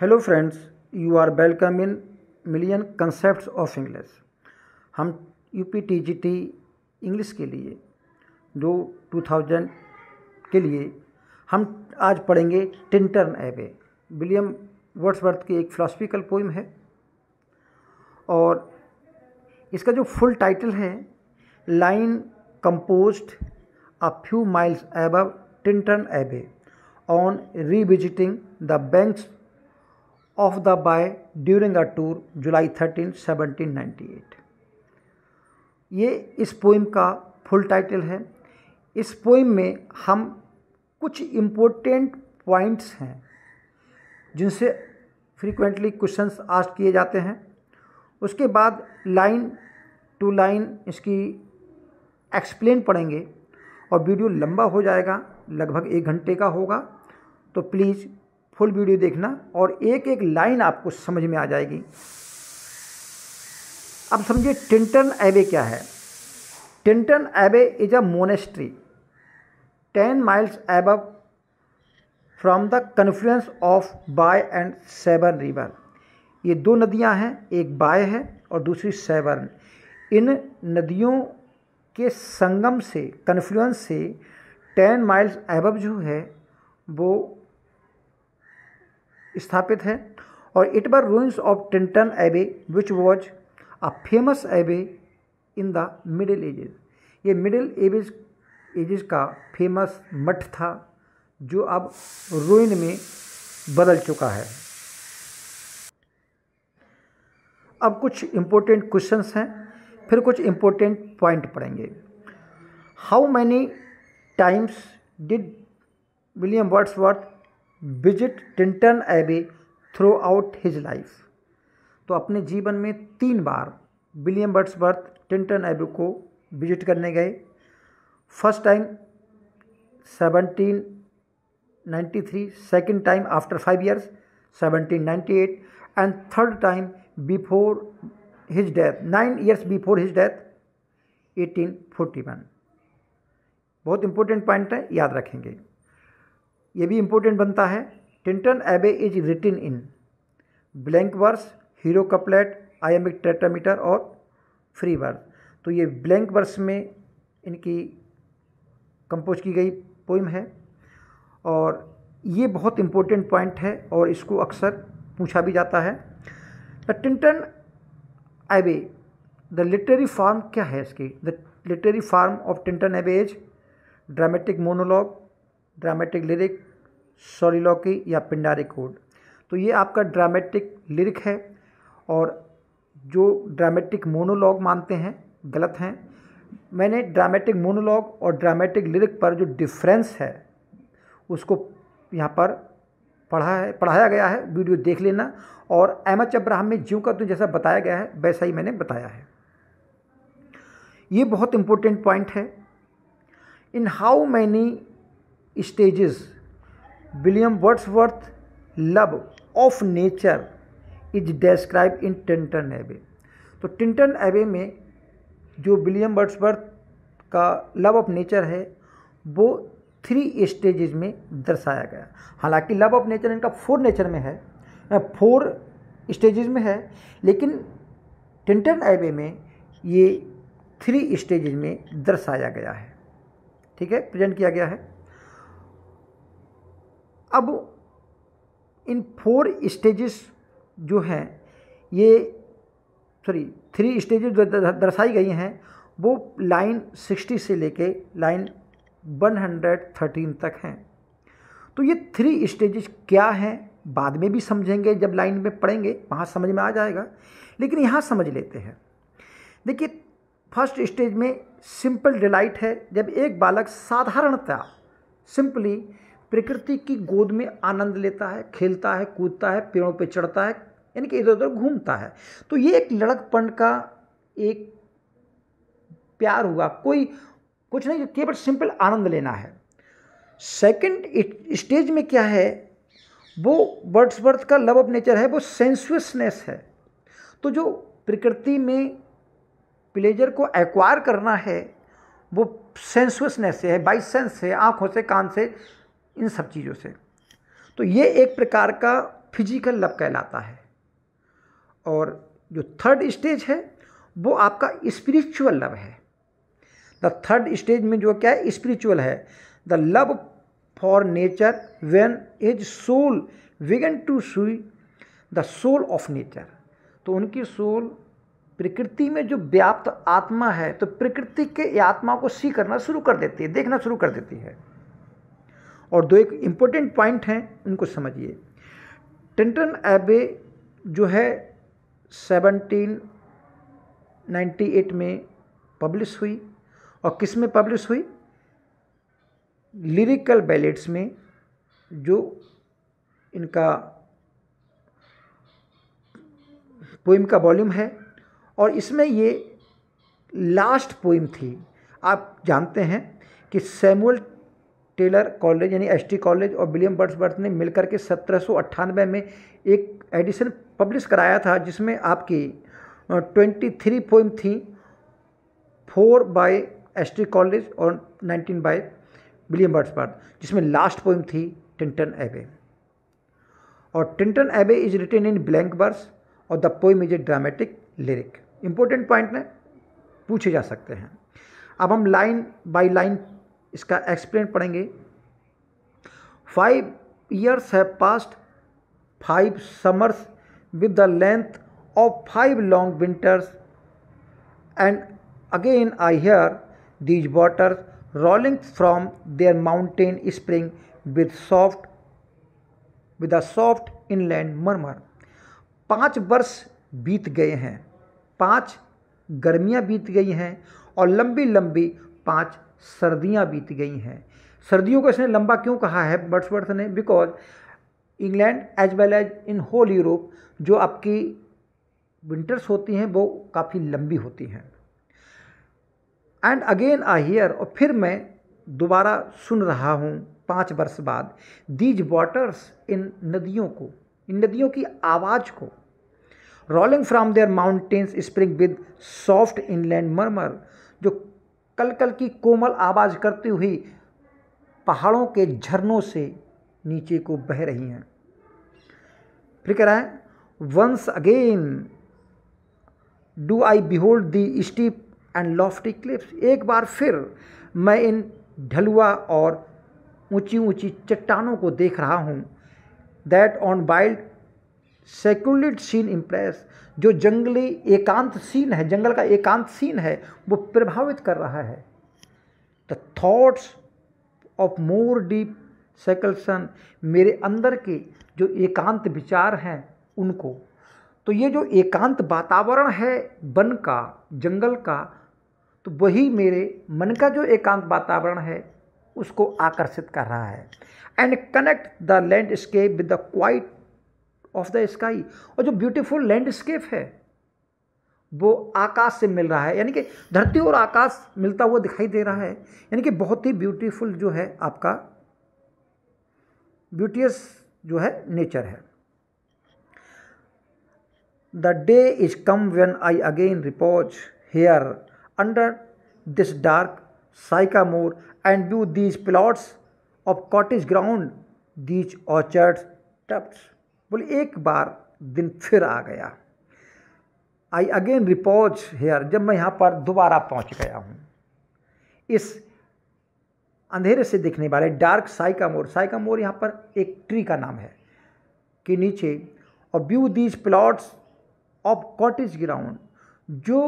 hello friends you are welcome in million concept of English हम U P T G T English के लिए जो 2000 के लिए हम आज पढ़ेंगे टिंटर्न एवे विलियम वर्ड्सवर्थ की एक फिलोसफिकल पोइम है और इसका जो फुल टाइटल है line composed a few miles above Tintern Abbey on revisiting the banks of the Wye during the tour July thirteen seventeen ninety eight ये इस पोइम का फुल टाइटल है इस पोइम में हम कुछ इम्पोर्टेंट पॉइंट्स हैं जिनसे फ्रीक्वेंटली क्वेश्चंस आस्ट किए जाते हैं उसके बाद लाइन टू लाइन इसकी एक्सप्लेन पढ़ेंगे और वीडियो लंबा हो जाएगा लगभग एक घंटे का होगा तो प्लीज़ फुल वीडियो देखना और एक एक लाइन आपको समझ में आ जाएगी अब समझिए टिंटन एबे क्या है Tintern Abbey is a monastery ten miles above from the confluence of Wye and Severn river ये दो नदियां हैं एक बाय है और दूसरी सेबर्न इन नदियों के संगम से कन्फ्लुएंस से टेन माइल्स एबव जो है वो स्थापित है और it were ruins of Tintern Abbey which was a famous abbey in the middle ages ये मिडिल एबेज एजेस का फेमस मठ था जो अब रूइन में बदल चुका है अब कुछ इम्पोर्टेंट क्वेश्चंस हैं फिर कुछ इम्पोर्टेंट पॉइंट पढ़ेंगे how many times did William Wordsworth visit Tintern Abbey throughout his life तो अपने जीवन में तीन बार विलियम बर्ट्सबर्थ टिंटन एबे को विजिट करने गए first time seventeen ninety three second time after five years seventeen ninety eight and third time before his death nine years before his death eighteen forty one बहुत इंपॉर्टेंट पॉइंट है याद रखेंगे ये भी इम्पोर्टेंट बनता है Tintern Abbey is written in blank verse hero couplet iambic tetrameter और free verse तो ये ब्लैंक वर्स में इनकी कंपोज की गई पोइम है और ये बहुत इम्पोर्टेंट पॉइंट है और इसको अक्सर पूछा भी जाता है the Tintern Abbey the literary form क्या है इसकी the literary form of Tintern Abbey is dramatic monologue dramatic lyric soliloquy या पिंडारी कोड तो ये आपका ड्रामेटिक लिरिक है और जो ड्रामेटिक मोनोलॉग मानते हैं गलत हैं मैंने ड्रामेटिक मोनोलॉग और ड्रामेटिक लिरिक पर जो डिफरेंस है उसको यहाँ पर पढ़ा है पढ़ाया गया है वीडियो देख लेना और एच अब्राहम में ज्यों का तो जैसा बताया गया है वैसा ही मैंने बताया है ये बहुत इम्पोर्टेंट पॉइंट है in how many stages William Wordsworth love of nature is describe in Tintern Abbey तो टिंटन एवे में जो विलियम वर्ड्सवर्थ का लव ऑफ नेचर है वो थ्री स्टेजेस में दर्शाया गया हालांकि लव ऑफ नेचर इनका फोर नेचर में है फोर स्टेजेस में है लेकिन टिंटन एवे में ये थ्री स्टेजेस में दर्शाया गया है ठीक है प्रेजेंट किया गया है अब इन फोर स्टेजेस जो हैं ये सॉरी थ्री स्टेजेस जो दर्शाई गई हैं वो लाइन सिक्सटी से लेके लाइन वन हंड्रेड थर्टीन तक हैं तो ये थ्री स्टेजेस क्या हैं बाद में भी समझेंगे जब लाइन में पढ़ेंगे वहाँ समझ में आ जाएगा लेकिन यहाँ समझ लेते हैं देखिए फर्स्ट स्टेज में सिंपल डिलाइट है जब एक बालक साधारणतः सिंपली प्रकृति की गोद में आनंद लेता है खेलता है कूदता है पेड़ों पे चढ़ता है यानी कि इधर उधर घूमता है तो ये एक लड़कपन का एक प्यार हुआ कोई कुछ नहीं केवल सिंपल आनंद लेना है सेकंड स्टेज में क्या है वो बर्ड्स बर्थ का लव ऑफ नेचर है वो सेंसुअसनेस है तो जो प्रकृति में प्लेजर को एक्वायर करना है वो सेंसुअसनेस से है बाई सेंस से आँखों से कान से इन सब चीज़ों से तो ये एक प्रकार का फिजिकल लव कहलाता है और जो थर्ड स्टेज है वो आपका स्पिरिचुअल लव है द थर्ड स्टेज में जो क्या है स्पिरिचुअल है the love for nature when his soul began to see the soul of nature तो उनकी सोल प्रकृति में जो व्याप्त आत्मा है तो प्रकृति के आत्मा को सी करना शुरू कर देती है देखना शुरू कर देती है और दो एक इम्पोर्टेंट पॉइंट हैं उनको समझिए टेंटन एबे जो है 1798 में पब्लिश हुई और किस में पब्लिश हुई लिरिकल बैलेट्स में जो इनका पोइम का वॉल्यूम है और इसमें ये लास्ट पोइम थी आप जानते हैं कि सैमुअल टेलर कॉलेज यानी एसटी कॉलेज और विलियम बर्ड्स बर्थ ने मिलकर के सत्रह में एक एडिशन पब्लिश कराया था जिसमें आपकी ट्वेंटी थ्री पोइम थी फोर बाय एसटी कॉलेज और nineteen by William Wordsworth जिसमें लास्ट पोइम थी टिंटन एबे और Tintern Abbey is written in blank verse और the poem is a dramatic lyric important point में पूछे जा सकते हैं अब हम लाइन बाई लाइन इसका एक्सप्लेन पढ़ेंगे फाइव ईयर्स है past five summers with the length of five long winters and again I hair these waters rolling from their mountain springs with soft with a soft inland murmur पाँच वर्ष बीत गए हैं पाँच गर्मियाँ बीत गई हैं और लंबी लंबी पाँच सर्दियाँ बीत गई हैं सर्दियों को इसने लंबा क्यों कहा है बर्ड्सवर्थ ने because England as well as in whole Europe जो आपकी विंटर्स होती हैं वो काफ़ी लंबी होती हैं एंड अगेन आई हियर और फिर मैं दोबारा सुन रहा हूँ पाँच वर्ष बाद दीज वाटर्स इन नदियों को इन नदियों की आवाज़ को rolling from their mountains springs with soft inland murmur जो कल कल की कोमल आवाज़ करती हुई पहाड़ों के झरनों से नीचे को बह रही हैं फिर कह रहा है once again do I behold the steep and lofty cliffs एक बार फिर मैं इन ढलुआ और ऊंची ऊंची चट्टानों को देख रहा हूँ that on wild secluded scene impress जो जंगली एकांत सीन है जंगल का एकांत सीन है वो प्रभावित कर रहा है the thoughts of more deep seclusion मेरे अंदर के जो एकांत विचार हैं उनको तो ये जो एकांत वातावरण है वन का जंगल का तो वही मेरे मन का जो एकांत वातावरण है उसको आकर्षित कर रहा है and connect the landscape with the quiet of the sky और जो ब्यूटीफुल लैंडस्केप है वो आकाश से मिल रहा है यानी कि धरती और आकाश मिलता हुआ दिखाई दे रहा है यानी कि बहुत ही ब्यूटीफुल जो है आपका ब्यूटियस जो है नेचर है the day is come when I again repose here under this dark sycamore and view these plots of cottage ground these orchard tufts बोले एक बार दिन फिर आ गया आई अगेन रिपोज हेयर जब मैं यहाँ पर दोबारा पहुँच गया हूँ इस अंधेरे से दिखने वाले dark sycamore sycamore यहाँ पर एक ट्री का नाम है के नीचे और view these plots of cottage ground जो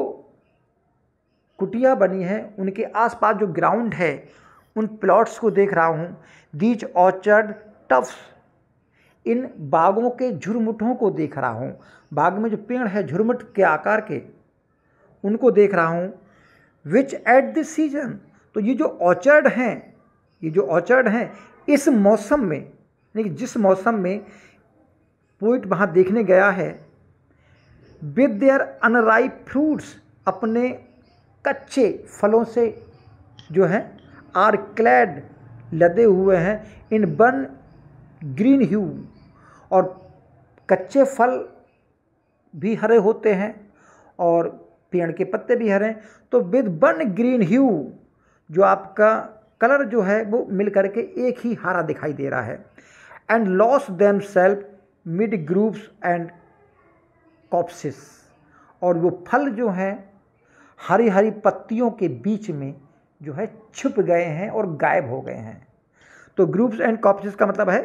कुटिया बनी है उनके आसपास जो ग्राउंड है उन प्लॉट्स को देख रहा हूँ दीज ऑर्चर्ड टफ्स इन बागों के झुरमुठों को देख रहा हूँ बाग में जो पेड़ है झुरमुट के आकार के उनको देख रहा हूँ विच एट दिस सीजन तो ये जो ऑर्चर्ड हैं ये जो ऑर्चर्ड हैं इस मौसम में यानी कि जिस मौसम में पोइट वहाँ देखने गया है विद देयर अनराइप फ्रूट्स अपने कच्चे फलों से जो हैं आर क्लैड लदे हुए हैं इन बन ग्रीन ह्यू और कच्चे फल भी हरे होते हैं और पेड़ के पत्ते भी हरे तो विद वन ग्रीन ह्यू जो आपका कलर जो है वो मिल करके एक ही हरा दिखाई दे रहा है and lose themselves mid groves and copses और वो फल जो हैं हरी हरी पत्तियों के बीच में जो है छुप गए हैं और गायब हो गए हैं तो ग्रुप्स एंड कॉप्सिस का मतलब है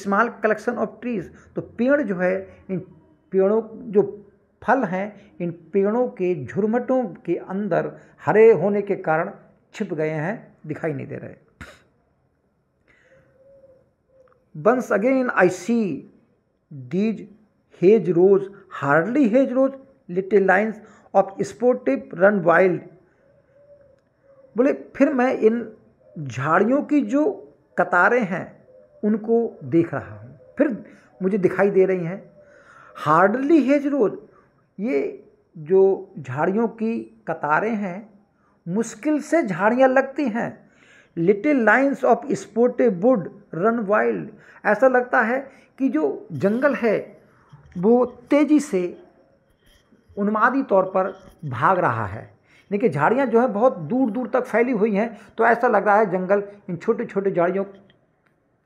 स्मॉल कलेक्शन ऑफ ट्रीज तो पेड़ जो है इन पेड़ों जो फल हैं इन पेड़ों के झुरमटों के अंदर हरे होने के कारण छिप गए हैं दिखाई नहीं दे रहे once again I see these hedgerows hardly hedgerows little lines of sportive run wild बोले फिर मैं इन झाड़ियों की जो कतारें हैं उनको देख रहा हूँ फिर मुझे दिखाई दे रही हैं हार्डली हेज रोज ये जो झाड़ियों की कतारें हैं मुश्किल से झाड़ियाँ लगती हैं little lines of sportive wood run wild ऐसा लगता है कि जो जंगल है वो तेज़ी से उन्मादी तौर पर भाग रहा है देखिए झाड़ियाँ जो है बहुत दूर दूर तक फैली हुई हैं तो ऐसा लग रहा है जंगल इन छोटे छोटे झाड़ियों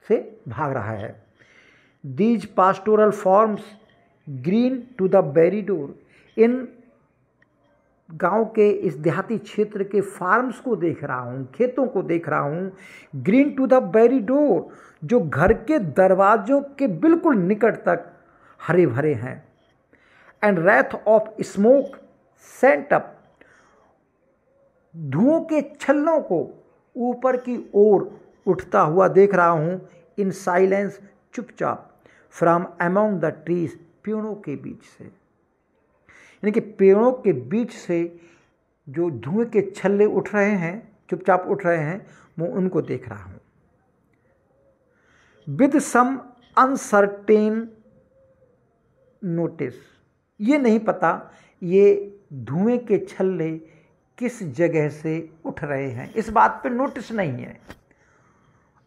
से भाग रहा है these pastoral farms green to the very door इन गांव के इस देहाती क्षेत्र के फार्म्स को देख रहा हूँ खेतों को देख रहा हूँ ग्रीन टू द बेरीडोर जो घर के दरवाजों के बिल्कुल निकट तक हरे भरे हैं and wreaths of smoke sent up धुओं के छल्लों को ऊपर की ओर उठता हुआ देख रहा हूँ इन साइलेंस चुपचाप फ्रॉम अमोंग द ट्रीज पेड़ों के बीच से यानी कि पेड़ों के बीच से जो धुएं के छल्ले उठ रहे हैं चुपचाप उठ रहे हैं वो उनको देख रहा हूँ विद सम अनसर्टेन नोटिस ये नहीं पता ये धुएं के छल्ले किस जगह से उठ रहे हैं इस बात पे नोटिस नहीं है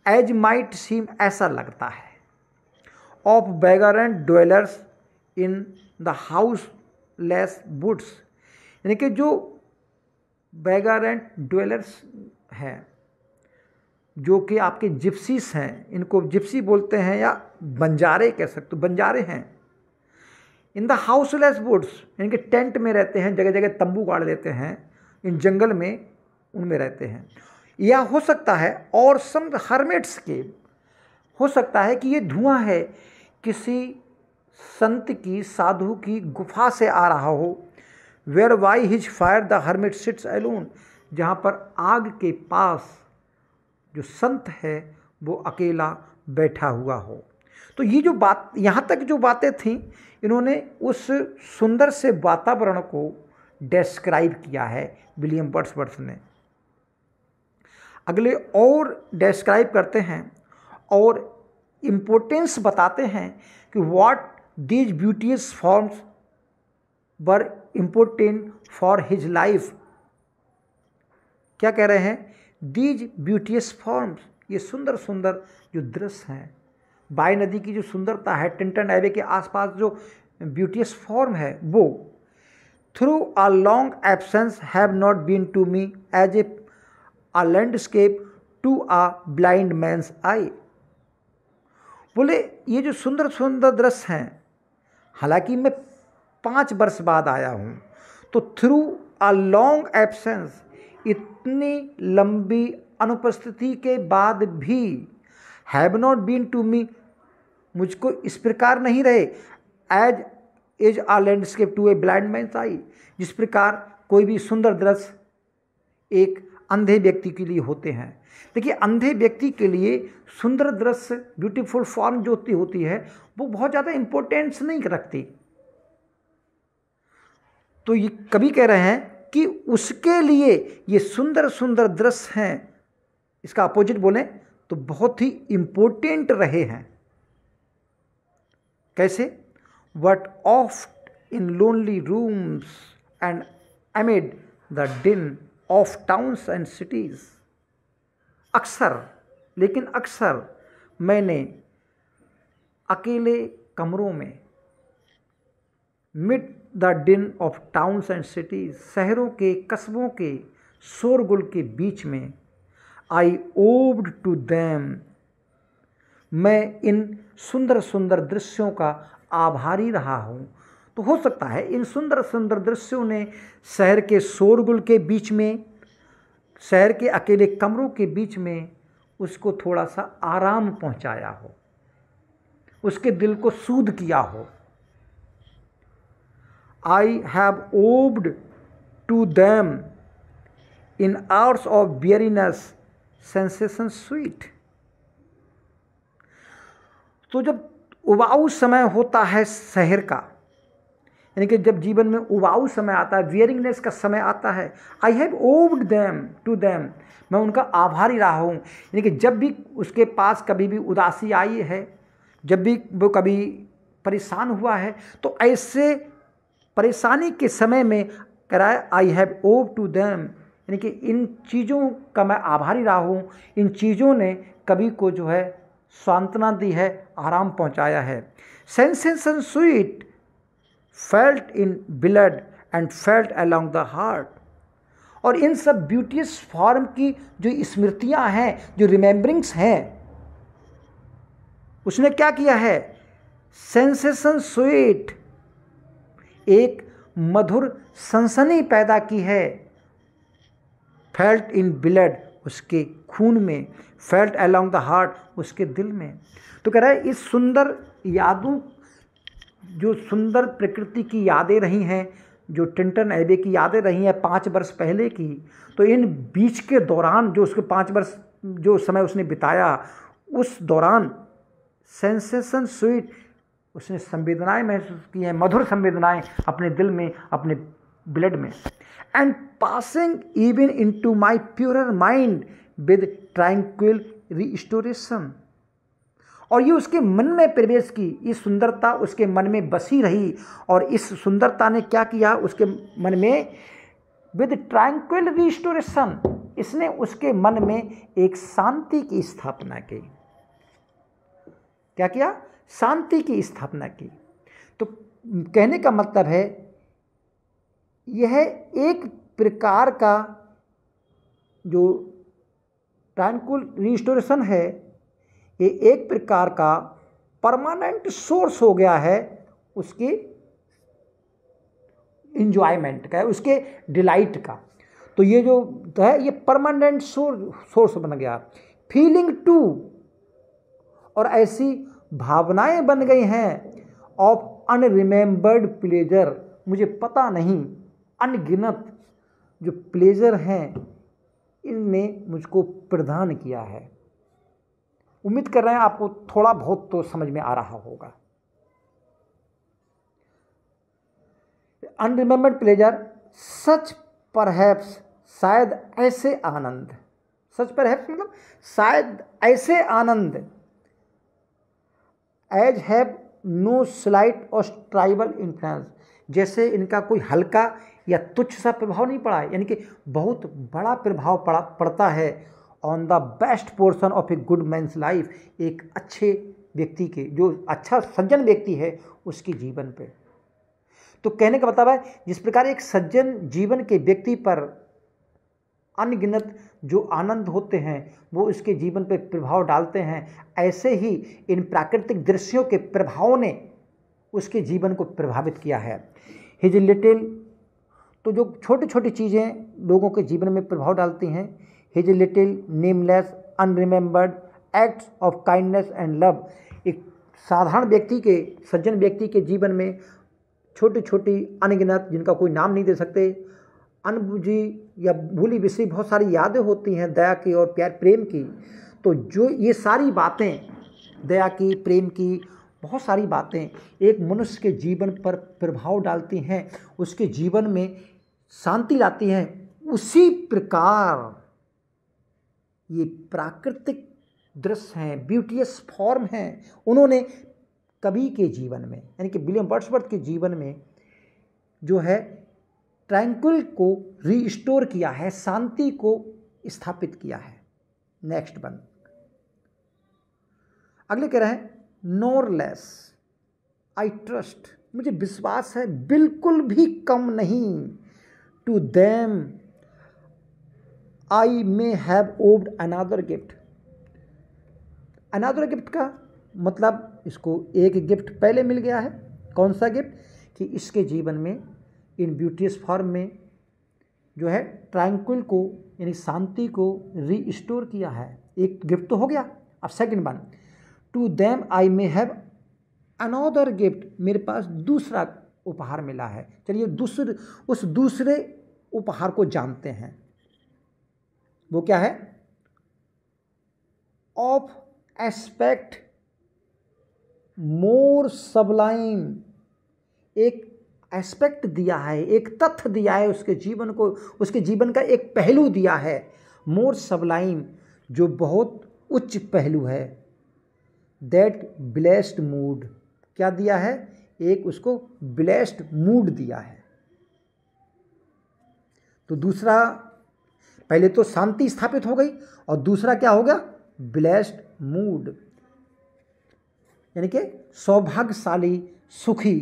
एज माइट सीम ऐसा लगता है of and dwellers in the हाउस लेस बुड्स यानी कि जो एंड डवेलर्स हैं जो कि आपके जिप्सीस हैं इनको जिप्सी बोलते हैं या बंजारे कह सकते हो बंजारे हैं इन द हाउस हाउसलेस यानी इनके टेंट में रहते हैं जगह जगह तंबू गाड़ लेते हैं इन जंगल में उनमें रहते हैं या हो सकता है और सम हरमेट्स के हो सकता है कि ये धुआं है किसी संत की साधु की गुफा से आ रहा हो where by his fire the hermit sits alone जहाँ पर आग के पास जो संत है वो अकेला बैठा हुआ हो तो ये जो बात यहाँ तक जो बातें थीं इन्होंने उस सुंदर से वातावरण को डिस्क्राइब किया है विलियम बर्ड्सवर्थ ने अगले और डिस्क्राइब करते हैं और इम्पोर्टेंस बताते हैं कि what these beauteous forms were important for his life क्या कह रहे हैं दीज ब्यूटियस फॉर्म्स ये सुंदर सुंदर जो दृश्य हैं बाई नदी की जो सुंदरता है टिंटन हाईवे के आसपास जो ब्यूटियस फॉर्म है वो through a long absence have not been to me as a uh landscape to a blind man's eye बोले ये जो सुंदर सुंदर दृश्य हैं हालांकि मैं पाँच वर्ष बाद आया हूँ तो थ्रू आ लॉन्ग एब्सेंस इतनी लंबी अनुपस्थिति के बाद भी have not been to me मुझको इस प्रकार नहीं रहे as as a landscape to a blind man's eye जिस प्रकार कोई भी सुंदर दृश्य एक अंधे व्यक्ति के लिए होते हैं देखिए अंधे व्यक्ति के लिए सुंदर दृश्य ब्यूटीफुल फॉर्म जो होती होती है वो बहुत ज़्यादा इंपॉर्टेंस नहीं रखती तो ये कभी कह रहे हैं कि उसके लिए ये सुंदर सुंदर दृश्य हैं इसका अपोजिट बोलें तो बहुत ही इंपॉर्टेंट रहे हैं कैसे but oft in lonely rooms and amid the din of towns and cities अक्सर लेकिन अक्सर मैंने अकेले कमरों में mid the din of towns and cities शहरों के कस्बों के शोरगुल के बीच में आई ओब्ड टू दैम मैं इन सुंदर सुंदर दृश्यों का आभारी रहा हूँ तो हो सकता है इन सुंदर सुंदर दृश्यों ने शहर के शोरगुल के बीच में शहर के अकेले कमरों के बीच में उसको थोड़ा सा आराम पहुंचाया हो उसके दिल को सूद किया हो I have owed to them in hours of weariness sensations sweet तो जब उबाऊ समय होता है शहर का यानी कि जब जीवन में उबाऊ समय आता है वियरिंगनेस का समय आता है I have owed them to them मैं उनका आभारी रहा हूँ यानी कि जब भी उसके पास कभी भी उदासी आई है जब भी वो कभी परेशान हुआ है तो ऐसे परेशानी के समय में कराए I have owe to them यानी कि इन चीज़ों का मैं आभारी रहा हूँ इन चीज़ों ने कभी को जो है सांत्वना दी है आराम पहुँचाया है sensations sweet felt in blood and felt along the heart और इन सब ब्यूटियस फॉर्म की जो स्मृतियां हैं जो रिमेम्बरिंग्स हैं उसने क्या किया है सेंसेशन स्वीट एक मधुर सनसनी पैदा की है फेल्ट इन ब्लड उसके खून में फेल्ट अलोंग द हार्ट उसके दिल में तो कह रहा है इस सुंदर यादों जो सुंदर प्रकृति की यादें रही हैं जो टिंटन एबे की यादें रही हैं पाँच वर्ष पहले की तो इन बीच के दौरान जो उसके पाँच वर्ष जो समय उसने बिताया उस दौरान सेंसेशन स्वीट उसने संवेदनाएं महसूस की हैं मधुर संवेदनाएं अपने दिल में अपने ब्लड में and passing even into my pure mind with tranquil restoration और ये उसके मन में प्रवेश की ये सुंदरता उसके मन में बसी रही और इस सुंदरता ने क्या किया उसके मन में विद ट्रैंक्विल रिस्टोरेशन इसने उसके मन में एक शांति की स्थापना की क्या किया शांति की स्थापना की तो कहने का मतलब है यह एक प्रकार का जो ट्रैंकुल रिस्टोरेशन है ये एक प्रकार का परमानेंट सोर्स हो गया है उसकी इंजॉयमेंट का उसके डिलाइट का तो ये जो है ये परमानेंट सोर्स बन गया फीलिंग टू और ऐसी भावनाएं बन गई हैं ऑफ अनरिमेंबर्ड प्लेजर मुझे पता नहीं अनगिनत जो प्लेजर हैं इनने मुझको प्रदान किया है उम्मीद कर रहे हैं आपको थोड़ा बहुत तो समझ में आ रहा होगा अनरिमेंबर्ड प्लेजर सच परहैप्स शायद ऐसे आनंद सच परहैप्स मतलब शायद ऐसे आनंद as have no slight or trivial influence जैसे इनका कोई हल्का या तुच्छ सा प्रभाव नहीं पड़ा है यानी कि बहुत बड़ा प्रभाव पड़ा पड़ता है on the best portion of a good man's life एक अच्छे व्यक्ति के जो अच्छा सज्जन व्यक्ति है उसके जीवन पे तो कहने का मतलब है जिस प्रकार एक सज्जन जीवन के व्यक्ति पर अनगिनत जो आनंद होते हैं वो उसके जीवन पर प्रभाव डालते हैं ऐसे ही इन प्राकृतिक दृश्यों के प्रभाव ने उसके जीवन को प्रभावित किया है हिज लिटिल तो जो छोटी छोटी चीज़ें लोगों के जीवन में प्रभाव डालती हैं his little nameless unremembered acts of kindness and love एक साधारण व्यक्ति के सज्जन व्यक्ति के जीवन में छोटी छोटी अनगिनत जिनका कोई नाम नहीं दे सकते अनबुझी या भूली विषय बहुत सारी यादें होती हैं दया की और प्यार प्रेम की तो जो ये सारी बातें दया की प्रेम की बहुत सारी बातें एक मनुष्य के जीवन पर प्रभाव डालती हैं उसके जीवन में शांति लाती हैं उसी प्रकार ये प्राकृतिक दृश्य हैं ब्यूटियस फॉर्म हैं उन्होंने कवि के जीवन में यानी कि विलियम बर्ड्सवर्थ के जीवन में जो है ट्रैंकुल को रीस्टोर किया है शांति को स्थापित किया है नेक्स्ट वन अगले कह रहे हैं नोरलेस आई ट्रस्ट मुझे विश्वास है बिल्कुल भी कम नहीं to them I may have owed another gift another gift का मतलब इसको एक गिफ्ट पहले मिल गया है कौन सा गिफ्ट कि इसके जीवन में इन ब्यूटियस फॉर्म में जो है ट्रैंक्विल को यानी शांति को रीस्टोर किया है एक गिफ्ट तो हो गया अब second one to them I may have another gift मेरे पास दूसरा उपहार मिला है चलिए दूसरे उस दूसरे उपहार को जानते हैं वो क्या है ऑफ एस्पेक्ट मोर सबलाइम एक एस्पेक्ट दिया है एक तथ्य दिया है उसके जीवन को उसके जीवन का एक पहलू दिया है मोर सबलाइम जो बहुत उच्च पहलू है दैट ब्लेस्ड मूड क्या दिया है एक उसको ब्लेस्ड मूड दिया है तो दूसरा पहले तो शांति स्थापित हो गई और दूसरा क्या हो गया ब्लेस्ड मूड यानी कि सौभाग्यशाली सुखी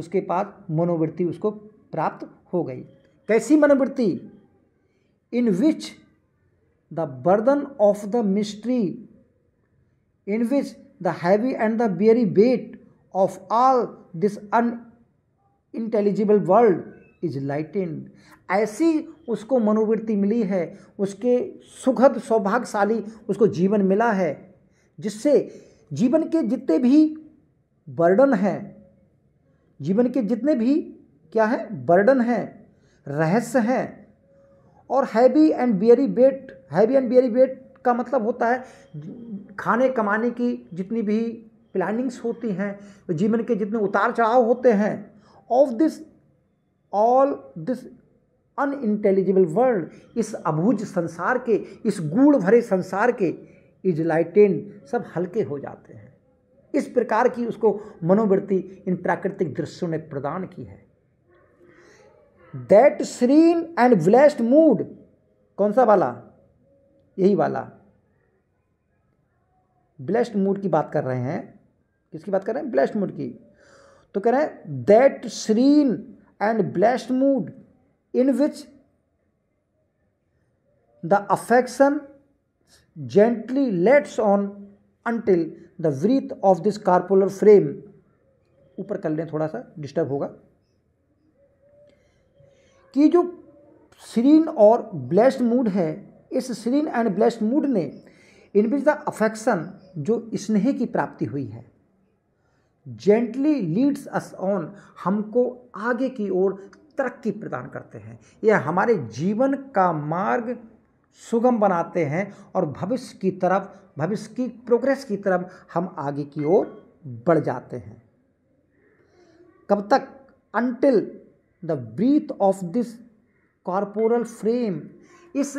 उसके बाद मनोवृत्ति उसको प्राप्त हो गई कैसी मनोवृत्ति in which the burden of the mystery in which the heavy and the weary weight of all this unintelligible world is lightened ऐसी उसको मनोवृत्ति मिली है उसके सुखद सौभाग्यशाली उसको जीवन मिला है जिससे जीवन के जितने भी बर्डन हैं जीवन के जितने भी क्या है बर्डन हैं रहस्य हैं और heavy and weary weight heavy and weary weight का मतलब होता है खाने कमाने की जितनी भी प्लानिंग्स होती हैं जीवन के जितने उतार चढ़ाव होते हैं of this all this unintelligible world इस अबूझ संसार के इस गूढ़ भरे संसार के इज लाइटेन सब हल्के हो जाते हैं इस प्रकार की उसको मनोवृत्ति इन प्राकृतिक दृश्यों ने प्रदान की है that serene and blessed mood कौन सा वाला यही वाला ब्लेस्ड मूड की बात कर रहे हैं किसकी बात कर रहे हैं ब्लेस्ड मूड की तो कह रहे हैं that serene and blessed mood in which the affections gently lead us on until the breath of this corporeal frame ऊपर कर लें थोड़ा सा डिस्टर्ब होगा कि जो सीरीन और ब्लेस्ड मूड है इस सीरीन एंड ब्लेस्ड मूड ने इन विच द अफेक्शन जो स्नेह की प्राप्ति हुई है जेंटली लीड्स अस ऑन हमको आगे की ओर तरक्की प्रदान करते हैं यह हमारे जीवन का मार्ग सुगम बनाते हैं और भविष्य की तरफ भविष्य की प्रोग्रेस की तरफ हम आगे की ओर बढ़ जाते हैं कब तक until the breath of this corporeal frame इस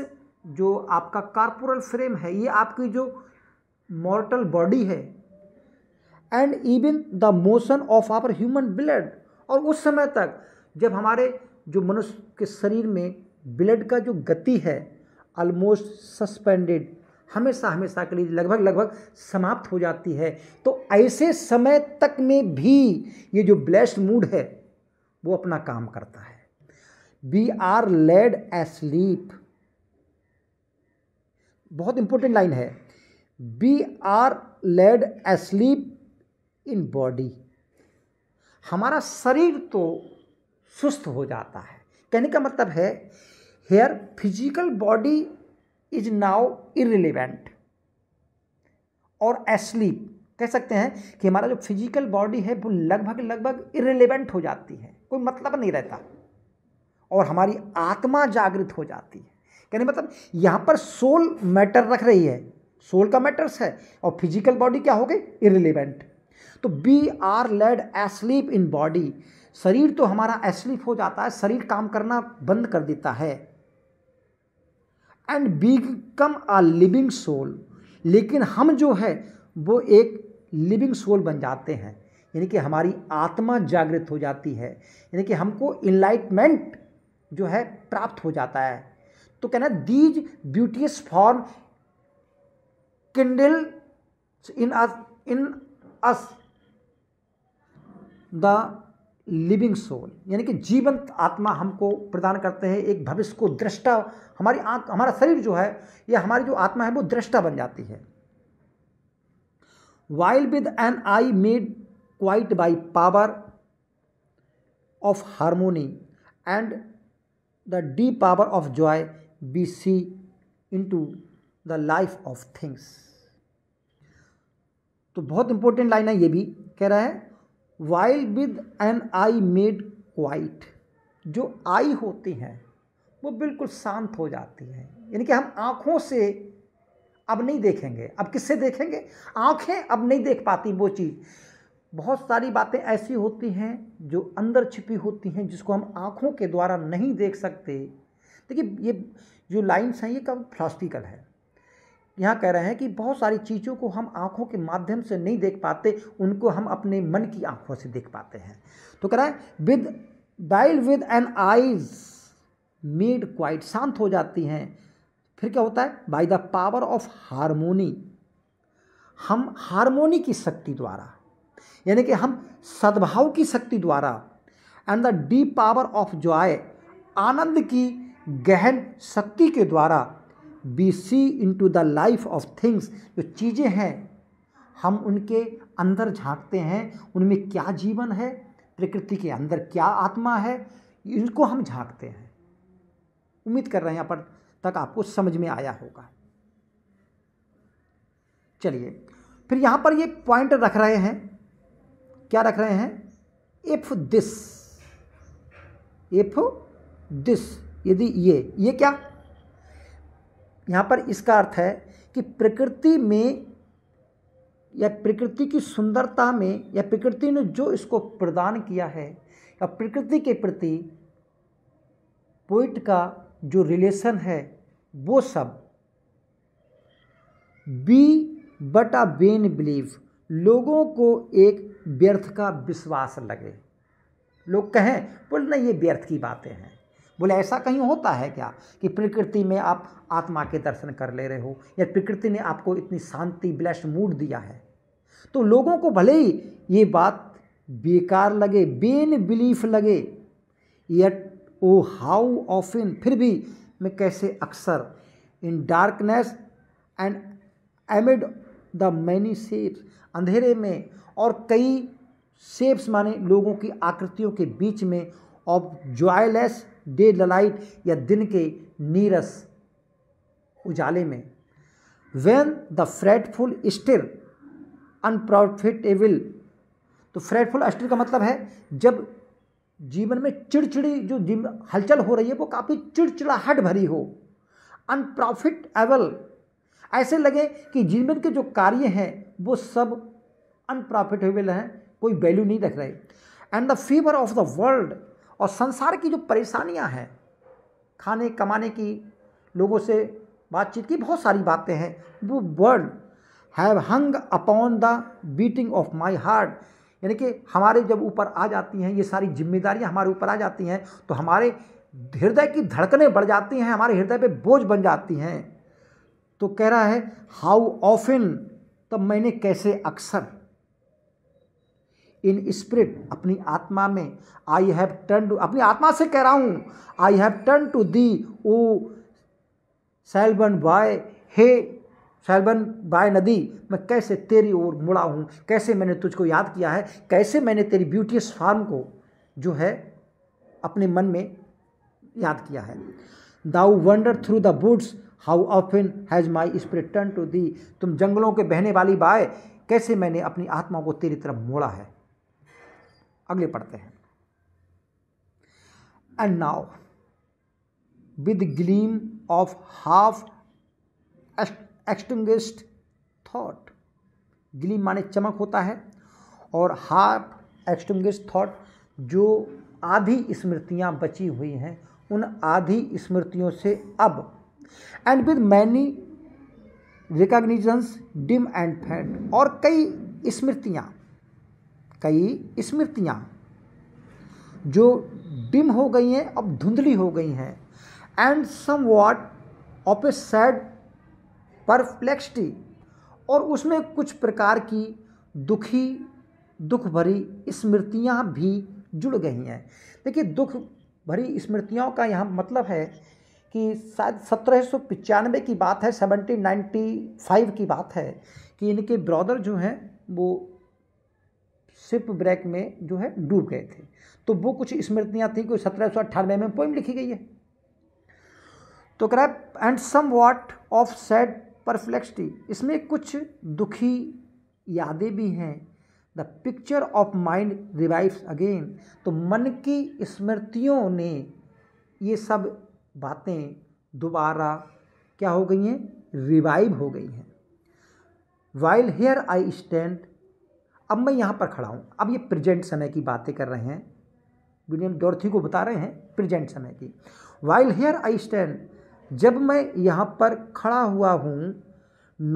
जो आपका कॉरपोरल फ्रेम है ये आपकी जो मॉर्टल बॉडी है and even the motion of our human blood और उस समय तक जब हमारे जो मनुष्य के शरीर में ब्लड का जो गति है ऑलमोस्ट सस्पेंडेड हमेशा हमेशा के लिए लगभग लगभग समाप्त हो जाती है तो ऐसे समय तक में भी ये जो ब्लेस्ड मूड है वो अपना काम करता है we are laid asleep बहुत इंपॉर्टेंट लाइन है we are laid asleep in body हमारा शरीर तो सुस्त हो जाता है कहने का मतलब है here physical body is now irrelevant और एस्लीप कह सकते हैं कि हमारा जो फिजिकल बॉडी है वो लगभग लगभग इरिलेवेंट हो जाती है कोई मतलब नहीं रहता और हमारी आत्मा जागृत हो जाती है कहने मतलब यहाँ पर सोल मैटर रख रही है सोल का मैटर्स है और फिजिकल बॉडी क्या हो गई इरिलेवेंट तो we are laid asleep in body शरीर तो हमारा एस्लीप हो जाता है शरीर काम करना बंद कर देता है and come a living soul लेकिन हम जो है वो एक लिविंग सोल बन जाते हैं यानी कि हमारी आत्मा जागृत हो जाती है यानी कि हमको इनलाइटमेंट जो है प्राप्त हो जाता है तो कहना these beauteous form kindle in us in us the living soul यानी कि जीवंत आत्मा हमको प्रदान करते हैं एक भविष्य को दृष्टा हमारी आंख हमारा शरीर जो है या हमारी जो आत्मा है वो दृष्टा बन जाती है while with an eye made quiet by power of harmony and the deep power of joy we see to the life of things तो बहुत इंपॉर्टेंट लाइन है ये भी कह रहा है while with an eye made quiet जो eye होती हैं वो बिल्कुल शांत हो जाती है यानी कि हम आँखों से अब नहीं देखेंगे अब किससे देखेंगे आँखें अब नहीं देख पाती वो चीज़ बहुत सारी बातें ऐसी होती हैं जो अंदर छिपी होती हैं जिसको हम आँखों के द्वारा नहीं देख सकते देखिए ये जो लाइन्स हैं ये कब फ्लास्टिकल है यहाँ कह रहे हैं कि बहुत सारी चीज़ों को हम आँखों के माध्यम से नहीं देख पाते उनको हम अपने मन की आँखों से देख पाते हैं तो कह रहा है with while with an eyes made quiet शांत हो जाती हैं फिर क्या होता है by the power of harmony हम हारमोनी की शक्ति द्वारा यानी कि हम सद्भाव की शक्ति द्वारा and the deep power of joy आनंद की गहन शक्ति के द्वारा we see to the life of things जो चीज़ें हैं हम उनके अंदर झांकते हैं उनमें क्या जीवन है प्रकृति के अंदर क्या आत्मा है इनको हम झांकते हैं उम्मीद कर रहे हैं यहाँ पर तक आपको समझ में आया होगा चलिए फिर यहाँ पर ये पॉइंट रख रहे हैं क्या रख रहे हैं इफ दिस इफ दिस यदि ये ये क्या यहाँ पर इसका अर्थ है कि प्रकृति में या प्रकृति की सुंदरता में या प्रकृति ने जो इसको प्रदान किया है या प्रकृति के प्रति पोइट का जो रिलेशन है वो सब be but a vain believe लोगों को एक व्यर्थ का विश्वास लगे लोग कहें बोल ना ये व्यर्थ की बातें हैं बोले ऐसा कहीं होता है क्या कि प्रकृति में आप आत्मा के दर्शन कर ले रहे हो या प्रकृति ने आपको इतनी शांति ब्लैश मूड दिया है तो लोगों को भले ही ये बात बेकार लगे बेन बिलीफ लगे यट ओ हाउ ऑफिन फिर भी मैं कैसे अक्सर in darkness and amid the many shapes अंधेरे में और कई शेप्स माने लोगों की आकृतियों के बीच में ऑफ जॉयलेस डे लाइट या दिन के नीरस उजाले में when the fretful stir unprofitable तो फ्रेटफुल स्टिर का मतलब है जब जीवन में चिड़चिड़ी जो हलचल हो रही है वो काफ़ी चिड़चिड़ाहट भरी हो अनप्रॉफिटेबल ऐसे लगे कि जीवन के जो कार्य हैं वो सब अनप्रॉफिटेबल हैं कोई वैल्यू नहीं रख रहे and the fever of the world और संसार की जो परेशानियां हैं खाने कमाने की लोगों से बातचीत की बहुत सारी बातें हैं वो world have hung upon the beating of my heart यानी कि हमारे जब ऊपर आ जाती हैं ये सारी जिम्मेदारियां हमारे ऊपर आ जाती हैं तो हमारे हृदय की धड़कने बढ़ जाती हैं हमारे हृदय पे बोझ बन जाती हैं तो कह रहा है हाउ ऑफिन तब मैंने कैसे अक्सर इन स्पिरिट अपनी आत्मा में आई हैव टर्न टू अपनी आत्मा से कह रहा हूँ I have turn to thee O sylvan Wye hey sylvan Wye नदी मैं कैसे तेरी ओर मुड़ा हूँ कैसे मैंने तुझको याद किया है कैसे मैंने तेरी ब्यूटियस फार्म को जो है अपने मन में याद किया है thou wander through the woods how often has my spirit turn to thee तुम जंगलों के बहने वाली बाय कैसे मैंने अपनी आत्मा को तेरी तरफ मोड़ा है अगले पढ़ते हैं and now with gleam of half extinguished thought gleam माने चमक होता है और हाफ एक्सटिंग्विस्ट थॉट जो आधी स्मृतियाँ बची हुई हैं उन आधी स्मृतियों से अब and with many recognitions dim and faint और कई स्मृतियाँ कई स्मृतियाँ जो डिम हो गई हैं अब धुंधली हो गई हैं and somewhat of a sad perplexity और उसमें कुछ प्रकार की दुखी दुख भरी स्मृतियाँ भी जुड़ गई हैं देखिए दुख भरी स्मृतियों का यहाँ मतलब है कि शायद सत्रह सौ पचानवे की बात है सेवनटीन नाइन्टी फाइव की बात है कि इनके ब्रदर जो हैं वो शिप ब्रेक में जो है डूब गए थे तो वो कुछ स्मृतियाँ थी कोई सत्रह सौ अट्ठानवे में पोइम लिखी गई है तो क्रैप and somewhat of sad perplexity इसमें कुछ दुखी यादें भी हैं the picture of mind revives again तो मन की स्मृतियों ने ये सब बातें दोबारा क्या हो गई हैं रिवाइव हो गई हैं वाइल हेयर आई स्टैंड अब मैं यहाँ पर खड़ा हूँ अब ये प्रेजेंट समय की बातें कर रहे हैं विलियम डोर्थी को बता रहे हैं प्रेजेंट समय की वाइल हेयर आई स्टैंड जब मैं यहाँ पर खड़ा हुआ हूँ